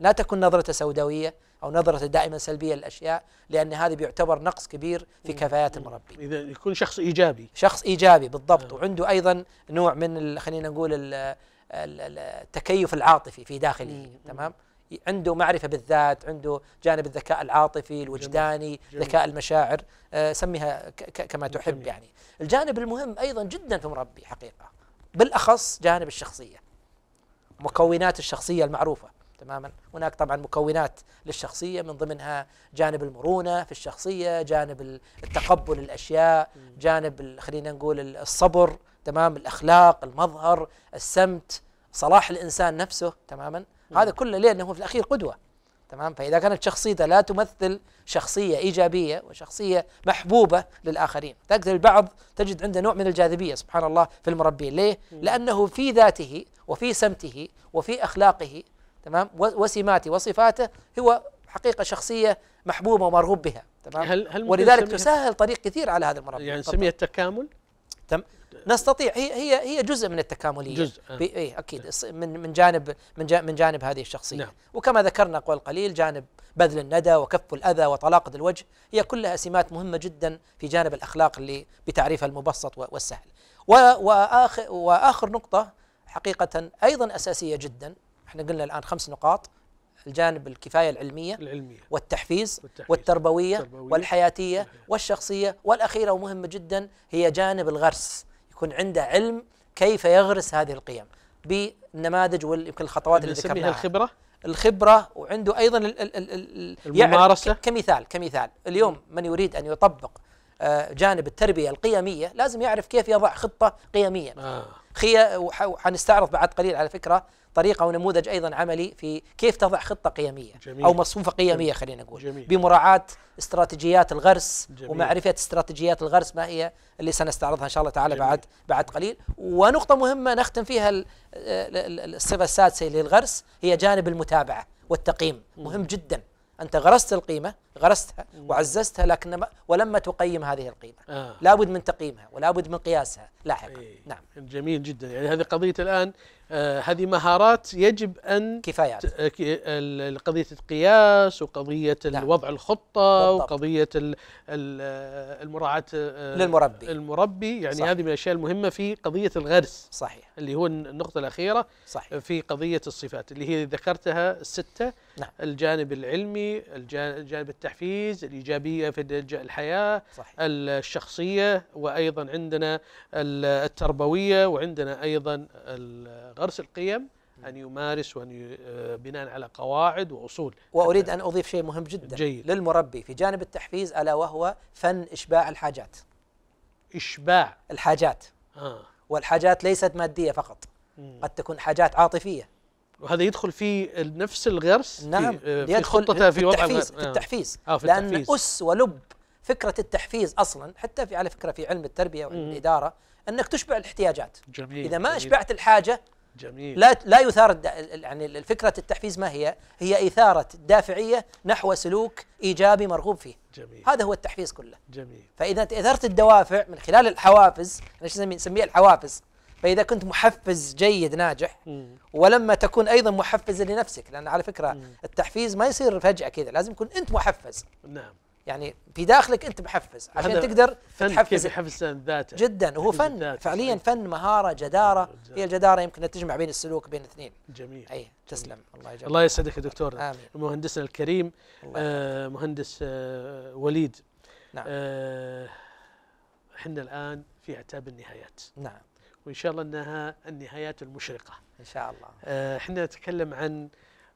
لا تكون نظرة سوداوية أو نظرة دائما سلبية للأشياء لأن هذا بيعتبر نقص كبير في كفايات المربي إذا يكون شخص إيجابي شخص إيجابي بالضبط آه. وعنده أيضا نوع من خلينا نقول التكيف العاطفي في داخله تمام عنده معرفة بالذات عنده جانب الذكاء العاطفي الوجداني جميل. ذكاء المشاعر آه، سميها كما تحب جميل. يعني الجانب المهم أيضا جدا في مربي حقيقة بالأخص جانب الشخصية مكونات الشخصية المعروفة تماما هناك طبعا مكونات للشخصية من ضمنها جانب المرونة في الشخصية جانب التقبل الأشياء جانب خلينا نقول الصبر تمام الأخلاق المظهر السمت صلاح الإنسان نفسه تماما هذا كله ليه انه في الاخير قدوه تمام فاذا كانت شخصيته لا تمثل شخصيه ايجابيه وشخصيه محبوبه للاخرين تجد البعض تجد عنده نوع من الجاذبيه سبحان الله في المربين ليه لانه في ذاته وفي سمته وفي اخلاقه تمام وسماته وصفاته هو حقيقه شخصيه محبوبه ومرغوب بها تمام هل هل ولذلك تسهل طريق كثير على هذا المربي يعني سميت التكامل تم نستطيع هي هي هي جزء من التكامليه جزء آه. اي اكيد من من جانب من جانب, من جانب هذه الشخصيه نعم. وكما ذكرنا قبل قليل جانب بذل الندى وكف الاذى وطلاقه الوجه هي كلها سمات مهمه جدا في جانب الاخلاق اللي بتعريفها المبسط والسهل واخر واخر نقطه حقيقه ايضا اساسيه جدا احنا قلنا الان خمس نقاط الجانب الكفايه العلميه, العلمية والتحفيز, والتحفيز والتربويه, والحياتيه والشخصيه والاخيره ومهمه جدا هي جانب الغرس يكون عنده علم كيف يغرس هذه القيم بالنماذج ويمكن الخطوات اللي ذكرناها الخبره الخبره وعنده ايضا الـ الـ الـ الممارسه يعني كمثال كمثال اليوم من يريد ان يطبق آه، جانب التربيه القيميه لازم يعرف كيف يضع خطه قيميه آه. وحنستعرض بعد قليل على فكره طريقه ونموذج ايضا عملي في كيف تضع خطه قيميه جميل. او مصفوفه قيميه خلينا نقول جميل. بمراعاه استراتيجيات الغرس جميل. ومعرفه استراتيجيات الغرس ما هي اللي سنستعرضها ان شاء الله تعالى جميل. بعد بعد قليل ونقطه مهمه نختم فيها الصفه السادسه للغرس هي جانب المتابعه والتقييم مهم جدا انت غرست القيمه غرستها وعززتها لكن ولما تقيم هذه القيمه آه. لابد من تقييمها ولابد من قياسها لاحقا إيه. نعم جميل جدا يعني هذه قضيه الان آه، هذه مهارات يجب ان كفايات آه، آه، قضيه القياس وقضيه نعم. وضع الخطه بالضبط. وقضيه المراعاه للمربي المربي يعني صح. هذه من الاشياء المهمه في قضيه الغرس صحيح اللي هو النقطه الاخيره صحيح. في قضيه الصفات اللي هي ذكرتها السته نعم. الجانب العلمي الجانب التحفيز الايجابيه في الحياه صحيح. الشخصيه وايضا عندنا التربويه وعندنا ايضا الغرس غرس القيم أن يمارس وأن آه، بناء على قواعد وأصول وأريد أن أضيف شيء مهم جدا جيد. للمربي في جانب التحفيز ألا وهو فن إشباع الحاجات إشباع الحاجات آه. والحاجات ليست مادية فقط مم. قد تكون حاجات عاطفية وهذا يدخل في نفس الغرس نعم آه، في يدخل في, في وضع التحفيز في آه. التحفيز آه. آه في لأن التحفيز. أس ولب فكرة التحفيز أصلا حتى في على فكرة في علم التربية والإدارة أنك تشبع الاحتياجات جميل إذا ما جميل. أشبعت الحاجة جميل لا لا يثار يعني فكره التحفيز ما هي؟ هي اثاره الدافعيه نحو سلوك ايجابي مرغوب فيه. جميل هذا هو التحفيز كله. جميل فاذا انت اثرت الدوافع من خلال الحوافز، احنا يعني نسميها الحوافز. فاذا كنت محفز جيد ناجح ولما تكون ايضا محفزا لنفسك لان على فكره التحفيز ما يصير فجاه كذا لازم يكون انت محفز. نعم يعني في داخلك انت محفز عشان تقدر فن تحفز كيف الانسان ذاته جدا وهو فن ذاته فعليا فن مهاره جداره هي الجداره يمكن تجمع بين السلوك بين اثنين جميل اي تسلم جميل. الله يجزاك الله يسعدك يا دكتور امين مهندسنا الكريم آه مهندس آه وليد نعم آه، احنا آه الان في اعتاب النهايات نعم وان شاء الله انها النهايات المشرقه ان شاء الله آه، احنا نتكلم عن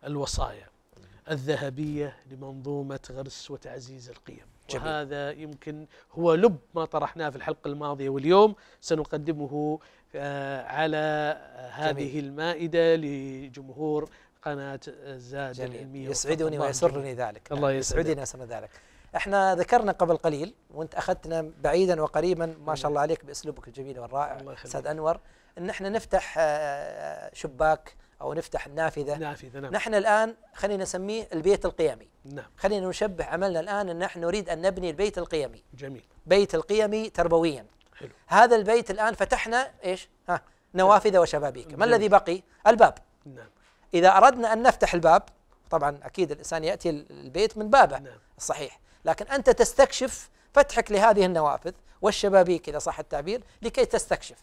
الوصايا الذهبية لمنظومة غرس وتعزيز القيم جميل. وهذا يمكن هو لب ما طرحناه في الحلقة الماضية واليوم سنقدمه آه، على هذه جميل. المائدة لجمهور قناة زاد جميل. العلمية يسعدني ويسرني ذلك الله يسعدك. يسعدني ويسرني ذلك احنا ذكرنا قبل قليل وانت اخذتنا بعيدا وقريبا ما شاء الله عليك باسلوبك الجميل والرائع استاذ انور ان احنا نفتح آه، شباك أو نفتح النافذه نافذة نعم نحن الآن خلينا نسميه البيت القيمي نعم خلينا نشبه عملنا الآن أن نحن نريد أن نبني البيت القيمي جميل بيت القيمي تربويا حلو هذا البيت الآن فتحنا إيش ها نوافذ نعم. وشبابيك ما الذي بقي الباب نعم إذا أردنا أن نفتح الباب طبعا أكيد الإنسان يأتي البيت من بابه نعم. الصحيح لكن أنت تستكشف فتحك لهذه النوافذ والشبابيك إذا صح التعبير لكي تستكشف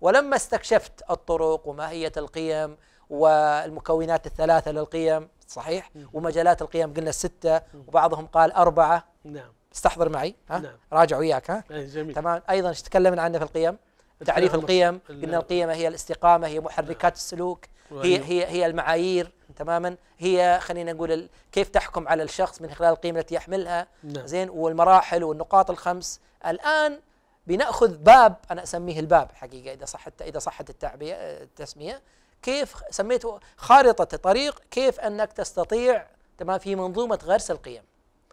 ولما استكشفت الطرق وماهية القيم والمكونات الثلاثة للقيم صحيح ومجالات القيم قلنا ستة وبعضهم قال أربعة نعم استحضر معي ها نعم. راجع وياك ها إيه، جميل. تمام أيضا تكلمنا عنه في القيم تعريف القيم قلنا القيم هي الاستقامة هي محركات نعم. السلوك هي أيوه. هي هي المعايير تماما هي خلينا نقول كيف تحكم على الشخص من خلال القيم التي يحملها نعم. زين والمراحل والنقاط الخمس الآن بناخذ باب انا اسميه الباب حقيقه اذا صحت اذا صحت التعبئه التسميه كيف سميته خارطة طريق كيف أنك تستطيع تمام في منظومة غرس القيم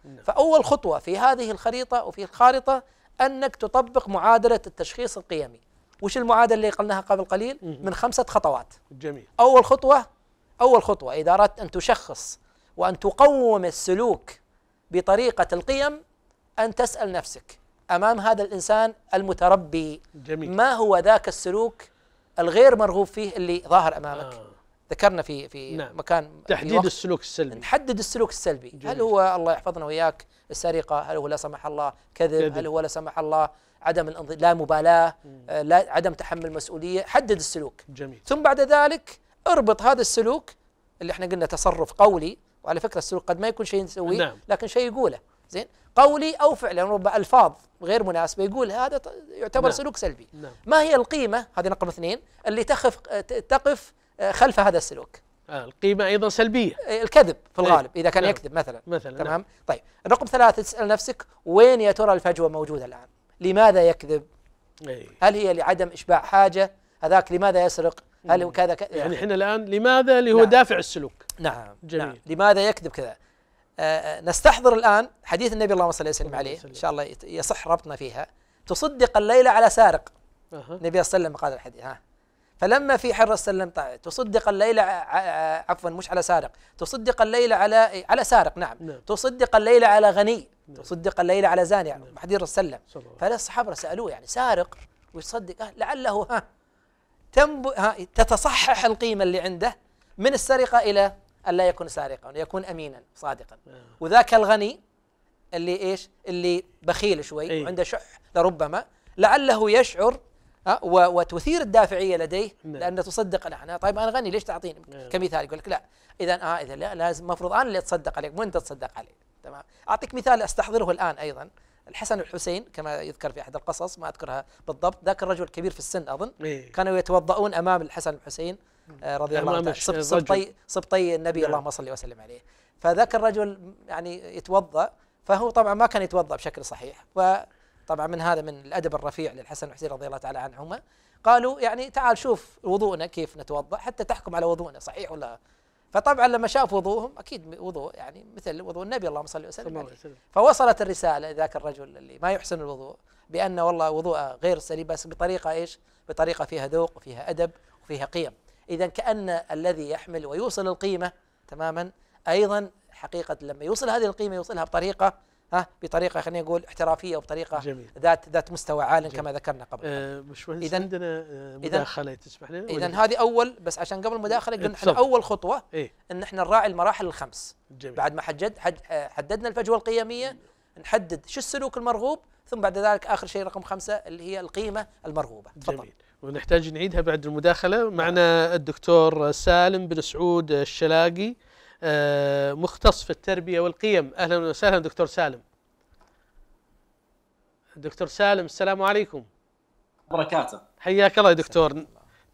نعم. فأول خطوة في هذه الخريطة وفي الخارطة أنك تطبق معادلة التشخيص القيمي وش المعادلة اللي قلناها قبل قليل من خمسة خطوات جميل أول خطوة أول خطوة إذا أردت أن تشخص وأن تقوم السلوك بطريقة القيم أن تسأل نفسك أمام هذا الإنسان المتربي جميل. ما هو ذاك السلوك الغير مرغوب فيه اللي ظاهر امامك آه. ذكرنا في في نعم. مكان تحديد في السلوك السلبي نحدد السلوك السلبي جميل. هل هو الله يحفظنا وياك السرقه هل هو لا سمح الله كذب, كذب. هل هو لا سمح الله عدم لا مبالاه آه لا عدم تحمل مسؤوليه حدد السلوك جميل. ثم بعد ذلك اربط هذا السلوك اللي احنا قلنا تصرف قولي وعلى فكره السلوك قد ما يكون شيء نسويه نعم. لكن شيء يقوله زين قولي أو فعلا ربما ألفاظ غير مناسبة يقول هذا يعتبر نعم. سلوك سلبي نعم. ما هي القيمة هذه رقم اثنين اللي تخف تقف آه، خلف هذا السلوك آه القيمة أيضا سلبية آه، الكذب في إيه. الغالب إذا كان نعم. يكذب مثلا مثلا تمام نعم. طيب رقم ثلاثة تسأل نفسك وين يا ترى الفجوة موجودة الآن لماذا يكذب أي. هل هي لعدم إشباع حاجة هذاك لماذا يسرق هل هو كذا, كذا يعني احنا الان لماذا اللي هو نعم. دافع السلوك نعم, نعم. جميل نعم. لماذا يكذب كذا نستحضر الآن حديث النبي اللهم صل وسلم عليه إن شاء الله يصح ربطنا فيها تصدق الليلة على سارق النبي صلى الله عليه وسلم قال الحديث ها فلما في حر السلم طيب، تصدق الليلة عفوا مش على سارق تصدق الليلة على إيه، على سارق نعم, نعم. تصدق الليلة على غني نعم. تصدق الليلة على زاني يعني نعم. حديث وسلم فالصحابة سألوه يعني سارق ويصدق لعله ها, تنب... ها تتصحح القيمة اللي عنده من السرقة إلى ألا يكون سارقا يكون أمينا صادقا نعم. وذاك الغني اللي إيش اللي بخيل شوي أي. وعنده شح لربما لعله يشعر وتثير الدافعيه لديه نعم. لان تصدق نحن طيب انا غني ليش تعطيني نعم. كمثال يقول لك لا اذا اه اذا لا لازم المفروض انا اللي اتصدق عليك مو انت تتصدق علي تمام اعطيك مثال استحضره الان ايضا الحسن والحسين كما يذكر في احد القصص ما اذكرها بالضبط ذاك الرجل كبير في السن اظن إيه. كانوا يتوضؤون امام الحسن والحسين آه، رضي يعني الله عنه سبطي سبطي النبي نعم. اللهم صل وسلم عليه فذاك الرجل يعني يتوضا فهو طبعا ما كان يتوضا بشكل صحيح وطبعا من هذا من الادب الرفيع للحسن والحسين رضي الله تعالى عنهما قالوا يعني تعال شوف وضوءنا كيف نتوضا حتى تحكم على وضوءنا صحيح ولا فطبعا لما شاف وضوءهم اكيد وضوء يعني مثل وضوء النبي اللهم صل وسلم عليه فوصلت الرساله ذاك الرجل اللي ما يحسن الوضوء بان والله وضوءه غير سليم بس بطريقه ايش؟ بطريقه فيها ذوق وفيها ادب وفيها قيم إذا كأن الذي يحمل ويوصل القيمة تماما أيضا حقيقة لما يوصل هذه القيمة يوصلها بطريقة ها بطريقه خلينا نقول احترافيه وبطريقه جميل. ذات ذات مستوى عال كما ذكرنا قبل آه مشمهندس عندنا آه، مداخله تسمح لنا اذا هذه اول بس عشان قبل المداخله قلنا احنا اول خطوه إيه؟ ان احنا نراعي المراحل الخمس جميل. بعد ما حجد حد آه، حددنا الفجوه القيميه نحدد شو السلوك المرغوب ثم بعد ذلك اخر شيء رقم خمسه اللي هي القيمه المرغوبه تفضل جميل. ونحتاج نعيدها بعد المداخلة نعم. معنا الدكتور سالم بن سعود الشلاقي آه، مختص في التربية والقيم أهلا وسهلا دكتور سالم دكتور سالم السلام عليكم بركاته حياك الله يا دكتور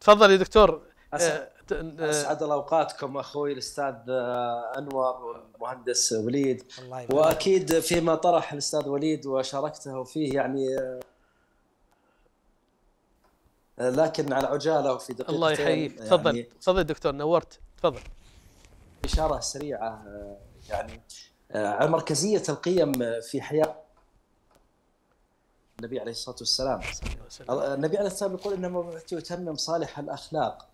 تفضل يا دكتور آه، آه، اسعد الله اوقاتكم اخوي الاستاذ انور والمهندس وليد واكيد فيما طرح الاستاذ وليد وشاركته فيه يعني لكن على عجاله وفي دقيقتين الله يحييك يعني تفضل يعني تفضل دكتور نورت تفضل اشاره سريعه يعني على مركزيه القيم في حياه النبي عليه الصلاه والسلام النبي عليه الصلاه والسلام يقول انما بعثت اتمم صالح الاخلاق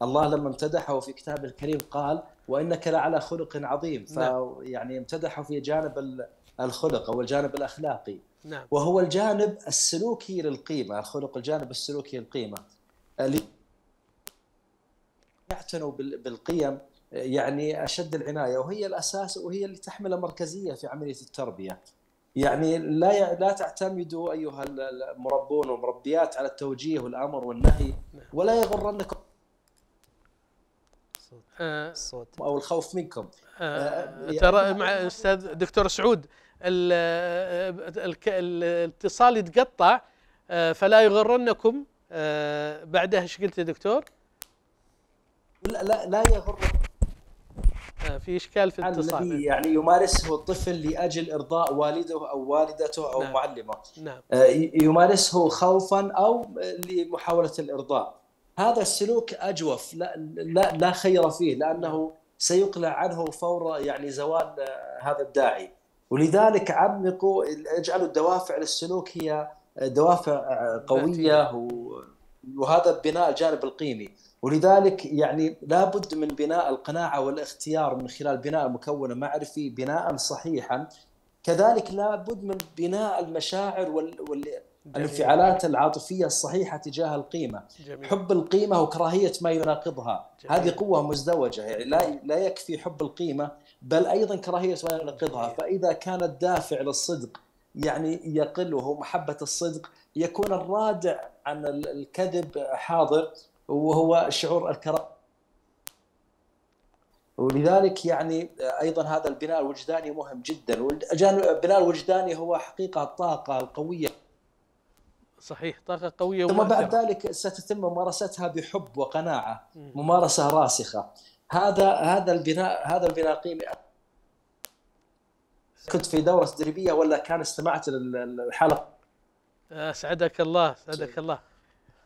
والله لما امتدحه في كتابه الكريم قال وانك لعلى خلق عظيم نعم. فيعني امتدحه في جانب الخلق او الجانب الاخلاقي نعم. وهو الجانب السلوكي للقيمة الخلق الجانب السلوكي للقيمة اللي يعتنوا بالقيم يعني أشد العناية وهي الأساس وهي اللي تحمل مركزية في عملية التربية يعني لا لا تعتمدوا ايها المربون والمربيات على التوجيه والامر والنهي نعم. ولا يغرنكم الصوت آه. او الخوف منكم آه. آه، يعني ترى مع استاذ دكتور سعود الاتصال يتقطع آه، فلا يغرنكم آه، بعدها ايش قلت يا دكتور؟ لا لا لا يغر آه، في اشكال في الاتصال يعني يمارسه الطفل لاجل ارضاء والده او والدته او نعم. معلمه نعم. يمارسه خوفا او لمحاوله الارضاء هذا السلوك اجوف لا لا, لا خير فيه لانه سيقلع عنه فور يعني زوال هذا الداعي ولذلك عمقوا اجعلوا الدوافع للسلوك هي دوافع قويه نعم. وهذا بناء الجانب القيمي ولذلك يعني لابد من بناء القناعه والاختيار من خلال بناء مكون معرفي بناء صحيحا كذلك لابد من بناء المشاعر والانفعالات العاطفيه الصحيحه تجاه القيمه جميل. حب القيمه وكراهيه ما يناقضها جميل. هذه قوه مزدوجه يعني لا لا يكفي حب القيمه بل ايضا كراهيه لا ينقضها إيه. فاذا كان الدافع للصدق يعني يقل وهو محبه الصدق يكون الرادع عن الكذب حاضر وهو شعور الكراهيه ولذلك يعني ايضا هذا البناء الوجداني مهم جدا البناء الوجداني هو حقيقه الطاقه القويه صحيح طاقه قويه ثم بعد ذلك ستتم ممارستها بحب وقناعه ممارسه راسخه هذا هذا البناء هذا البناء قيمي يعني. كنت في دوره تدريبيه ولا كان استمعت للحلقه اسعدك الله اسعدك الله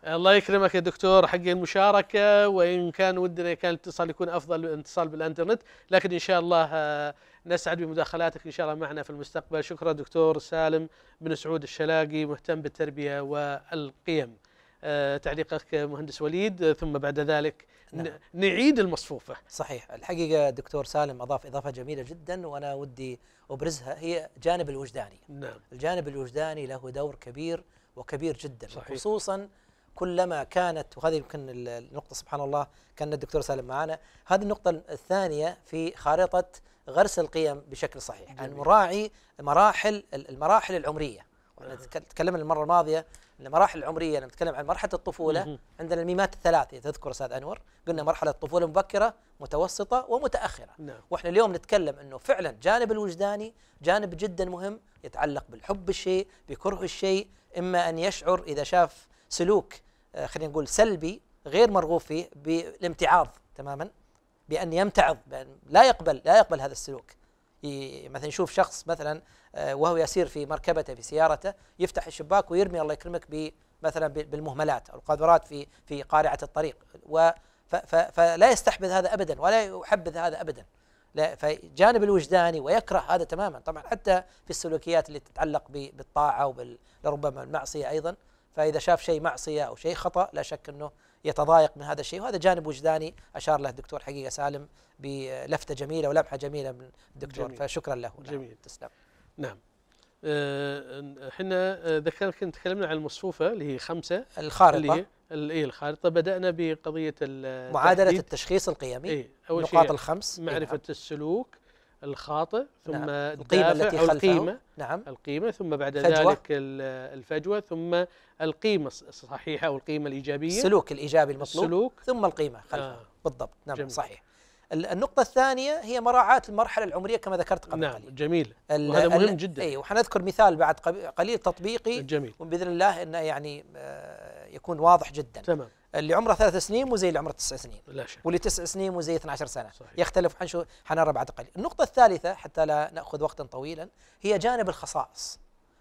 الله يكرمك يا دكتور حق المشاركة وإن كان ودنا كان الاتصال يكون أفضل الاتصال بالإنترنت لكن إن شاء الله آه، نسعد بمداخلاتك إن شاء الله معنا في المستقبل شكرا دكتور سالم بن سعود الشلاقي مهتم بالتربية والقيم آه، تعليقك مهندس وليد ثم بعد ذلك نعم. نعيد المصفوفة صحيح الحقيقة دكتور سالم أضاف إضافة جميلة جدا وأنا ودي أبرزها هي جانب الوجداني نعم. الجانب الوجداني له دور كبير وكبير جدا صحيح. خصوصا كلما كانت وهذه يمكن النقطة سبحان الله كان الدكتور سالم معنا هذه النقطة الثانية في خارطة غرس القيم بشكل صحيح أن نراعي مراحل المراحل العمرية آه. تكلمنا المرة الماضية المراحل العمريه انا بتكلم عن مرحله الطفوله عندنا الميمات الثلاث اذا تذكر استاذ انور قلنا مرحله طفوله مبكره متوسطه ومتاخره نعم. واحنا اليوم نتكلم انه فعلا جانب الوجداني جانب جدا مهم يتعلق بالحب الشيء بكره الشيء اما ان يشعر اذا شاف سلوك آه، خلينا نقول سلبي غير مرغوب فيه بالامتعاض تماما بان يمتعض بأن لا يقبل لا يقبل هذا السلوك مثلا يشوف شخص مثلا آه، وهو يسير في مركبته في سيارته يفتح الشباك ويرمي الله يكرمك مثلا بالمهملات او القاذورات في في قارعه الطريق و فلا يستحبذ هذا ابدا ولا يحبذ هذا ابدا لا فجانب الوجداني ويكره هذا تماما طبعا حتى في السلوكيات اللي تتعلق بالطاعه ولربما المعصيه ايضا فاذا شاف شيء معصيه او شيء خطا لا شك انه يتضايق من هذا الشيء وهذا جانب وجداني اشار له الدكتور حقيقه سالم بلفته جميله ولمحه جميله من الدكتور جميل فشكرا له جميل تسلم نعم آه، احنا آه، ذكرنا كنا تكلمنا عن المصفوفه اللي هي خمسه الخارطه اللي هي الايه الخارطه بدانا بقضيه معادله التشخيص القيمي ايه أول نقاط شيء الخمس إيه، معرفه نعم. السلوك الخاطئ نعم. ثم نعم. القيمه التي خلفه القيمه نعم القيمه ثم بعد فجوة. ذلك الفجوه ثم القيمه الصحيحه او القيمه الايجابيه السلوك الايجابي المطلوب السلوك ثم القيمه خلفها آه. بالضبط نعم جميل. صحيح النقطة الثانية هي مراعاة المرحلة العمرية كما ذكرت قبل نعم قليل جميل وهذا مهم جدا اي وحنذكر مثال بعد قليل تطبيقي جميل وبإذن الله أنه يعني آه، يكون واضح جدا تمام اللي عمره ثلاث سنين مو زي اللي عمره تسع سنين لا شك واللي تسع سنين مو زي 12 سنة صحيح. يختلف عن شو حنرى بعد قليل النقطة الثالثة حتى لا نأخذ وقتا طويلا هي جانب الخصائص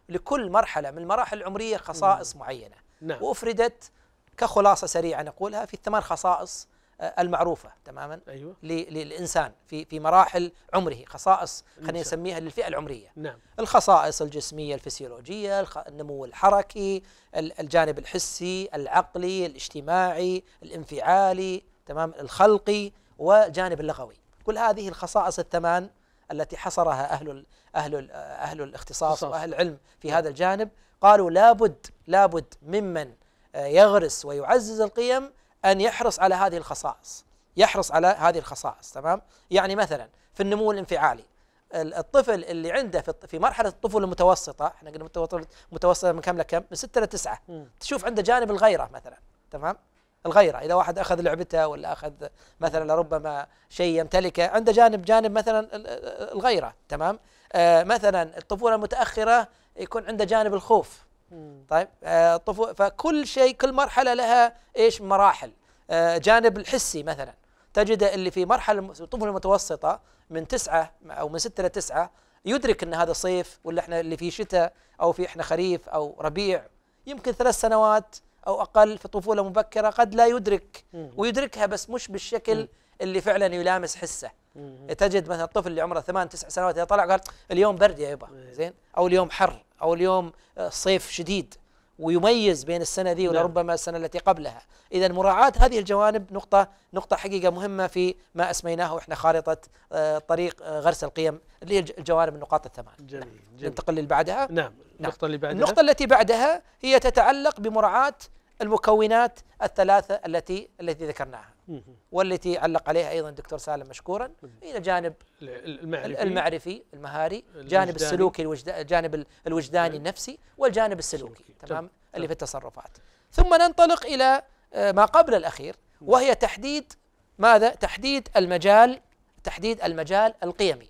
لكل مرحلة من المراحل العمرية خصائص م. معينة نعم. وأفردت كخلاصة سريعة نقولها في الثمان خصائص آه، المعروفه تماما أيوة. للانسان في في مراحل عمره خصائص خلينا نعم. نسميها للفئه العمريه نعم. الخصائص الجسميه الفسيولوجيه النمو الحركي الجانب الحسي العقلي الاجتماعي الانفعالي تمام الخلقي والجانب اللغوي كل هذه الخصائص الثمان التي حصرها اهل الـ اهل الـ اهل الاختصاص واهل العلم في هذا الجانب قالوا لابد لابد ممن آه، يغرس ويعزز القيم أن يحرص على هذه الخصائص يحرص على هذه الخصائص تمام يعني مثلا في النمو الانفعالي الطفل اللي عنده في مرحله الطفوله المتوسطه احنا قلنا متوسطه من كم لكم من 6 ل 9 تشوف عنده جانب الغيره مثلا تمام الغيره اذا واحد اخذ لعبته ولا اخذ مثلا لربما شيء يمتلكه عنده جانب جانب مثلا الغيره تمام آه مثلا الطفوله المتاخره يكون عنده جانب الخوف طيب آه فكل شيء كل مرحله لها ايش مراحل آه جانب الحسي مثلا تجد اللي في مرحله الطفوله المتوسطه من تسعة او من ستة لتسعة يدرك ان هذا صيف ولا احنا اللي في شتاء او في احنا خريف او ربيع يمكن ثلاث سنوات او اقل في طفوله مبكره قد لا يدرك ويدركها بس مش بالشكل اللي فعلا يلامس حسه تجد مثلا الطفل اللي عمره ثمان تسع سنوات اذا طلع قال اليوم برد يا يبا إيه. زين او اليوم حر أو اليوم آه، صيف شديد ويميز بين السنة دي ولربما نعم. السنة التي قبلها إذا مراعاة هذه الجوانب نقطة نقطة حقيقة مهمة في ما أسميناه إحنا خارطة آه، طريق آه، غرس القيم اللي الجوانب النقاط الثمان جميل, جميل. ننتقل اللي بعدها نعم. نعم النقطة اللي بعدها النقطة التي بعدها هي تتعلق بمراعاة المكونات الثلاثة التي التي ذكرناها والتي علق عليها ايضا الدكتور سالم مشكورا الى جانب المعرفي المعرفي المهاري جانب السلوكي الجانب الوجداني نعم. النفسي والجانب السلوكي تمام اللي في التصرفات ثم ننطلق الى آه، ما قبل الاخير وهي تحديد ماذا تحديد المجال تحديد المجال القيمي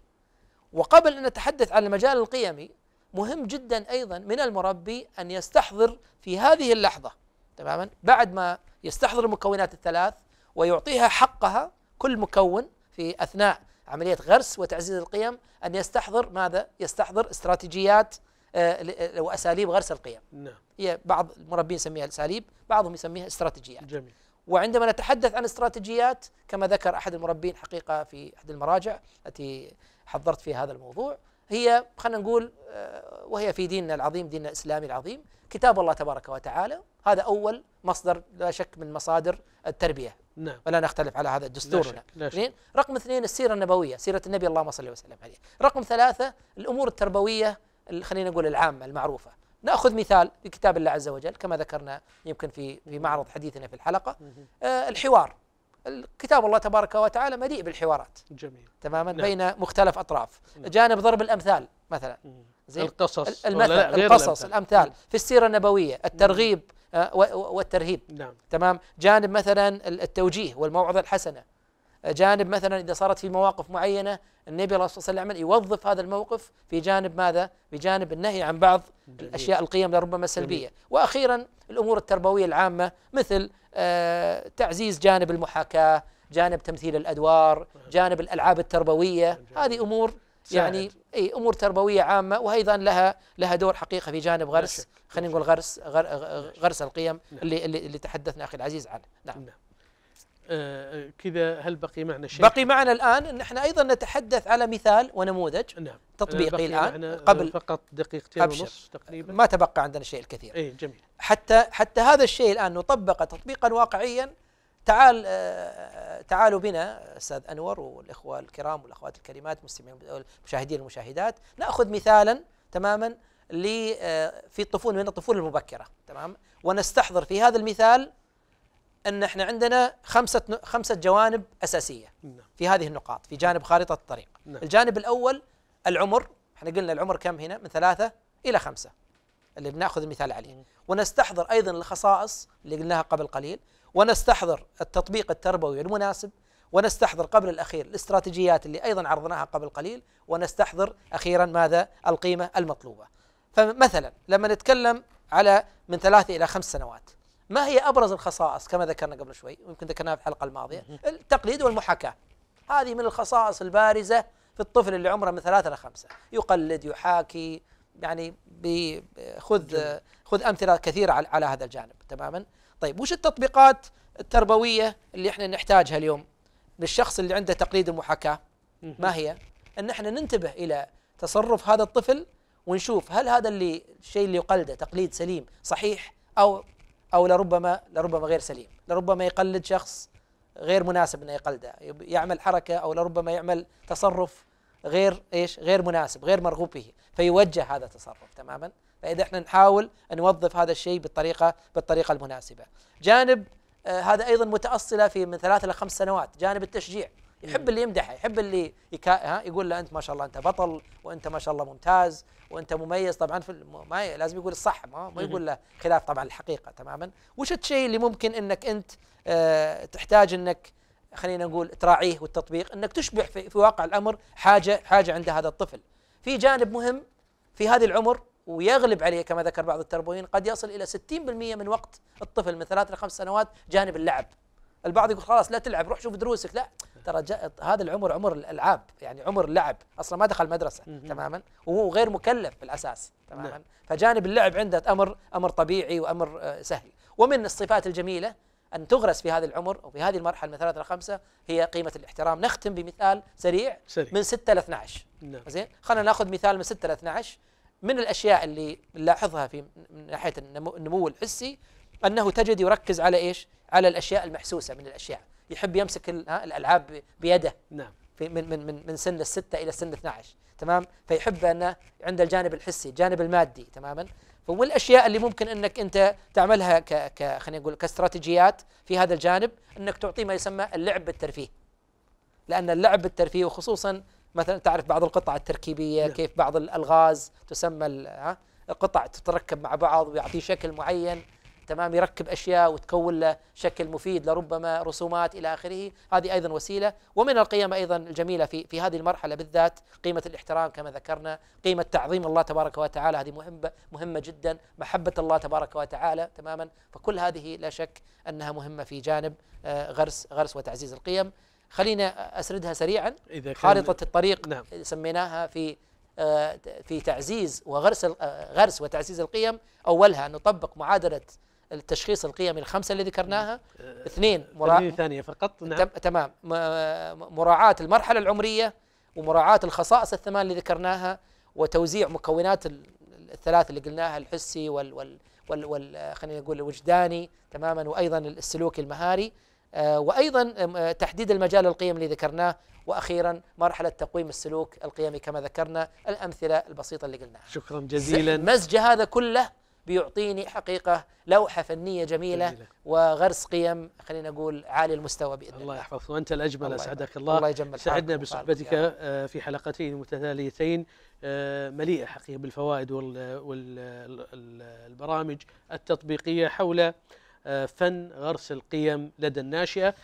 وقبل ان نتحدث عن المجال القيمي مهم جدا ايضا من المربي ان يستحضر في هذه اللحظه تماما بعد ما يستحضر المكونات الثلاث ويعطيها حقها كل مكون في اثناء عمليه غرس وتعزيز القيم ان يستحضر ماذا؟ يستحضر استراتيجيات آه، آه، واساليب غرس القيم. نعم. هي بعض المربين يسميها اساليب، بعضهم يسميها استراتيجيات. جميل. وعندما نتحدث عن استراتيجيات كما ذكر احد المربين حقيقه في احد المراجع التي حضرت فيها هذا الموضوع هي خلينا نقول آه، وهي في ديننا العظيم ديننا الإسلامي العظيم كتاب الله تبارك وتعالى هذا أول مصدر لا شك من مصادر التربية نعم ولا نختلف على هذا الدستور لا شك. لا رقم اثنين السيرة النبوية سيرة النبي اللهم صل وسلم عليه رقم ثلاثة الأمور التربوية خلينا نقول العامة المعروفة ناخذ مثال في كتاب الله عز وجل كما ذكرنا يمكن في في معرض حديثنا في الحلقه آه الحوار الكتاب الله تبارك وتعالى مليء بالحوارات جميل تماما نعم. بين مختلف اطراف نعم. جانب ضرب الامثال مثلا زي القصص المثل القصص الأمثال. الامثال في السيره النبويه الترغيب نعم. والترهيب نعم. تمام جانب مثلا التوجيه والموعظه الحسنه آه، جانب مثلا اذا صارت في مواقف معينه النبي صلى الله عليه وسلم يوظف هذا الموقف في جانب ماذا؟ في جانب النهي عن بعض جميل. الاشياء القيم لربما السلبيه، واخيرا الامور التربويه العامه مثل آه، تعزيز جانب المحاكاه جانب تمثيل الادوار جانب الالعاب التربويه هذه امور يعني اي امور تربويه عامه وايضا لها لها دور حقيقه في جانب غرس خلينا نقول غرس غرس القيم نعم. اللي اللي تحدثنا اخي العزيز عنه نعم, نعم. آه، آه، كذا هل بقي معنا شيء؟ بقي معنا الان نحن ايضا نتحدث على مثال ونموذج نعم آه، تطبيقي الان قبل فقط دقيقتين أبشر. ونص تقريبا ما تبقى عندنا شيء الكثير اي جميل حتى حتى هذا الشيء الان نطبقه تطبيقا واقعيا تعال تعالوا بنا استاذ انور والاخوه الكرام والاخوات الكريمات المستمعين المشاهدين المشاهدات ناخذ مثالا تماما في الطفوله من الطفوله المبكره تمام ونستحضر في هذا المثال أن احنا عندنا خمسة خمسة جوانب أساسية نعم. في هذه النقاط في جانب خارطة الطريق نعم. الجانب الأول العمر احنا قلنا العمر كم هنا من ثلاثة إلى خمسة اللي بناخذ المثال عليه نعم. ونستحضر أيضا الخصائص اللي قلناها قبل قليل ونستحضر التطبيق التربوي المناسب ونستحضر قبل الأخير الاستراتيجيات اللي أيضا عرضناها قبل قليل ونستحضر أخيرا ماذا القيمة المطلوبة فمثلا لما نتكلم على من ثلاثة إلى خمس سنوات ما هي ابرز الخصائص كما ذكرنا قبل شوي ويمكن ذكرناها في الحلقه الماضيه التقليد والمحاكاه هذه من الخصائص البارزه في الطفل اللي عمره من ثلاثة إلى خمسة يقلد يحاكي يعني خذ خذ أمثلة كثيرة على, على هذا الجانب تماما طيب وش التطبيقات التربوية اللي احنا نحتاجها اليوم للشخص اللي عنده تقليد ومحاكاة ما هي أن احنا ننتبه إلى تصرف هذا الطفل ونشوف هل هذا اللي الشيء اللي يقلده تقليد سليم صحيح أو أو لربما لربما غير سليم لربما يقلد شخص غير مناسب انه يقلده يعمل حركه او لربما يعمل تصرف غير ايش غير مناسب غير مرغوب به فيوجه هذا التصرف تماما فاذا احنا نحاول نوظف هذا الشيء بالطريقه بالطريقه المناسبه جانب آه هذا ايضا متاصله في من ثلاث الى خمس سنوات جانب التشجيع إيه. يحب اللي يمدحه يحب اللي يكا... ها يقول له انت ما شاء الله انت بطل وانت ما شاء الله ممتاز وانت مميز طبعا في الم... ما ي... لازم يقول الصح ما, ما يقول له خلاف طبعا الحقيقه تماما وش الشيء اللي ممكن انك انت آه تحتاج انك خلينا نقول تراعيه والتطبيق انك تشبع في, في واقع الامر حاجه حاجه عند هذا الطفل في جانب مهم في هذه العمر ويغلب عليه كما ذكر بعض التربويين قد يصل الى 60% من وقت الطفل من ثلاث الى خمس سنوات جانب اللعب البعض يقول خلاص لا تلعب روح شوف دروسك لا ترى هذا العمر عمر الالعاب يعني عمر اللعب اصلا ما دخل مدرسه تماما وهو غير مكلف بالاساس نعم. تماما فجانب اللعب عنده امر امر طبيعي وامر آه، سهل ومن الصفات الجميله أن تغرس في هذا العمر وفي هذه المرحلة من ثلاثة إلى خمسة هي قيمة الاحترام نختم بمثال سريع, سريع. من 6 إلى 12 نعم. زين خلينا ناخذ مثال من 6 إلى 12 من الأشياء اللي نلاحظها في من ناحية النمو الحسي أنه تجد يركز على إيش على الاشياء المحسوسه من الاشياء يحب يمسك الالعاب بيده نعم في من من من من سن الستة إلى سن 12 تمام فيحب أنه عند الجانب الحسي الجانب المادي تماما والأشياء اللي ممكن أنك أنت تعملها ك ك خلينا نقول كاستراتيجيات في هذا الجانب أنك تعطيه ما يسمى اللعب بالترفيه لأن اللعب بالترفيه وخصوصا مثلا تعرف بعض القطع التركيبية نعم. كيف بعض الألغاز تسمى ها قطع تتركب مع بعض ويعطيه شكل معين تمام يركب أشياء وتكون له شكل مفيد لربما رسومات إلى آخره هذه أيضا وسيلة ومن القيم أيضا الجميلة في في هذه المرحلة بالذات قيمة الاحترام كما ذكرنا قيمة تعظيم الله تبارك وتعالى هذه مهمة مهمة جدا محبة الله تبارك وتعالى تماما فكل هذه لا شك أنها مهمة في جانب آه، غرس غرس وتعزيز القيم خلينا أسردها سريعا إذا خارطة الطريق نعم. سميناها في آه، في تعزيز وغرس آه، غرس وتعزيز القيم اولها ان نطبق معادله التشخيص القيمي الخمسه اللي ذكرناها آه، اثنين آه، مراعاة ثانيه فقط نعم تمام مراعاه المرحله العمريه ومراعاه الخصائص الثمان اللي ذكرناها وتوزيع مكونات الثلاث اللي قلناها الحسي وال وال وال, وال آه، خلينا نقول الوجداني تماما وايضا السلوكي المهاري وايضا تحديد المجال القيم اللي ذكرناه واخيرا مرحله تقويم السلوك القيمي كما ذكرنا الامثله البسيطه اللي قلناها شكرا جزيلا مزج هذا كله بيعطيني حقيقة لوحة فنية جميلة, جميلة. وغرس قيم خلينا نقول عالي المستوى بإذن الله الله يحفظك وأنت الأجمل أسعدك الله, الله يجمل سعدنا بصحبتك آه، في حلقتين متتاليتين آه، مليئة حقيقة بالفوائد والبرامج التطبيقية حول آه، فن غرس القيم لدى الناشئة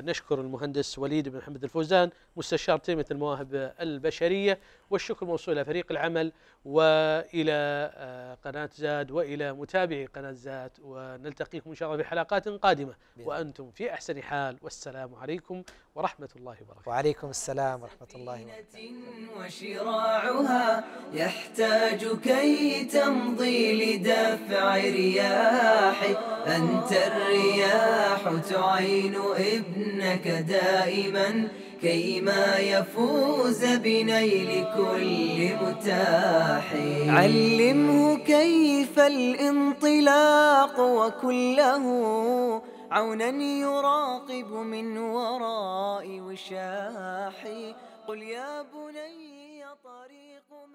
نشكر المهندس وليد بن محمد الفوزان مستشار تنمية المواهب البشرية والشكر موصول إلى فريق العمل وإلى آه، قناة زاد وإلى متابعي قناة زاد ونلتقيكم إن شاء الله في حلقات قادمة وأنتم في أحسن حال والسلام عليكم ورحمة الله وبركاته وعليكم السلام ورحمة الله وبركاته وشراعها يحتاج كي تمضي لدفع رياح أنت الرياح تعين ابنك دائما كيما يفوز بنيل كل متاح علمه كيف الانطلاق وكله عونا يراقب من وراء وشاح قل يا بني طريق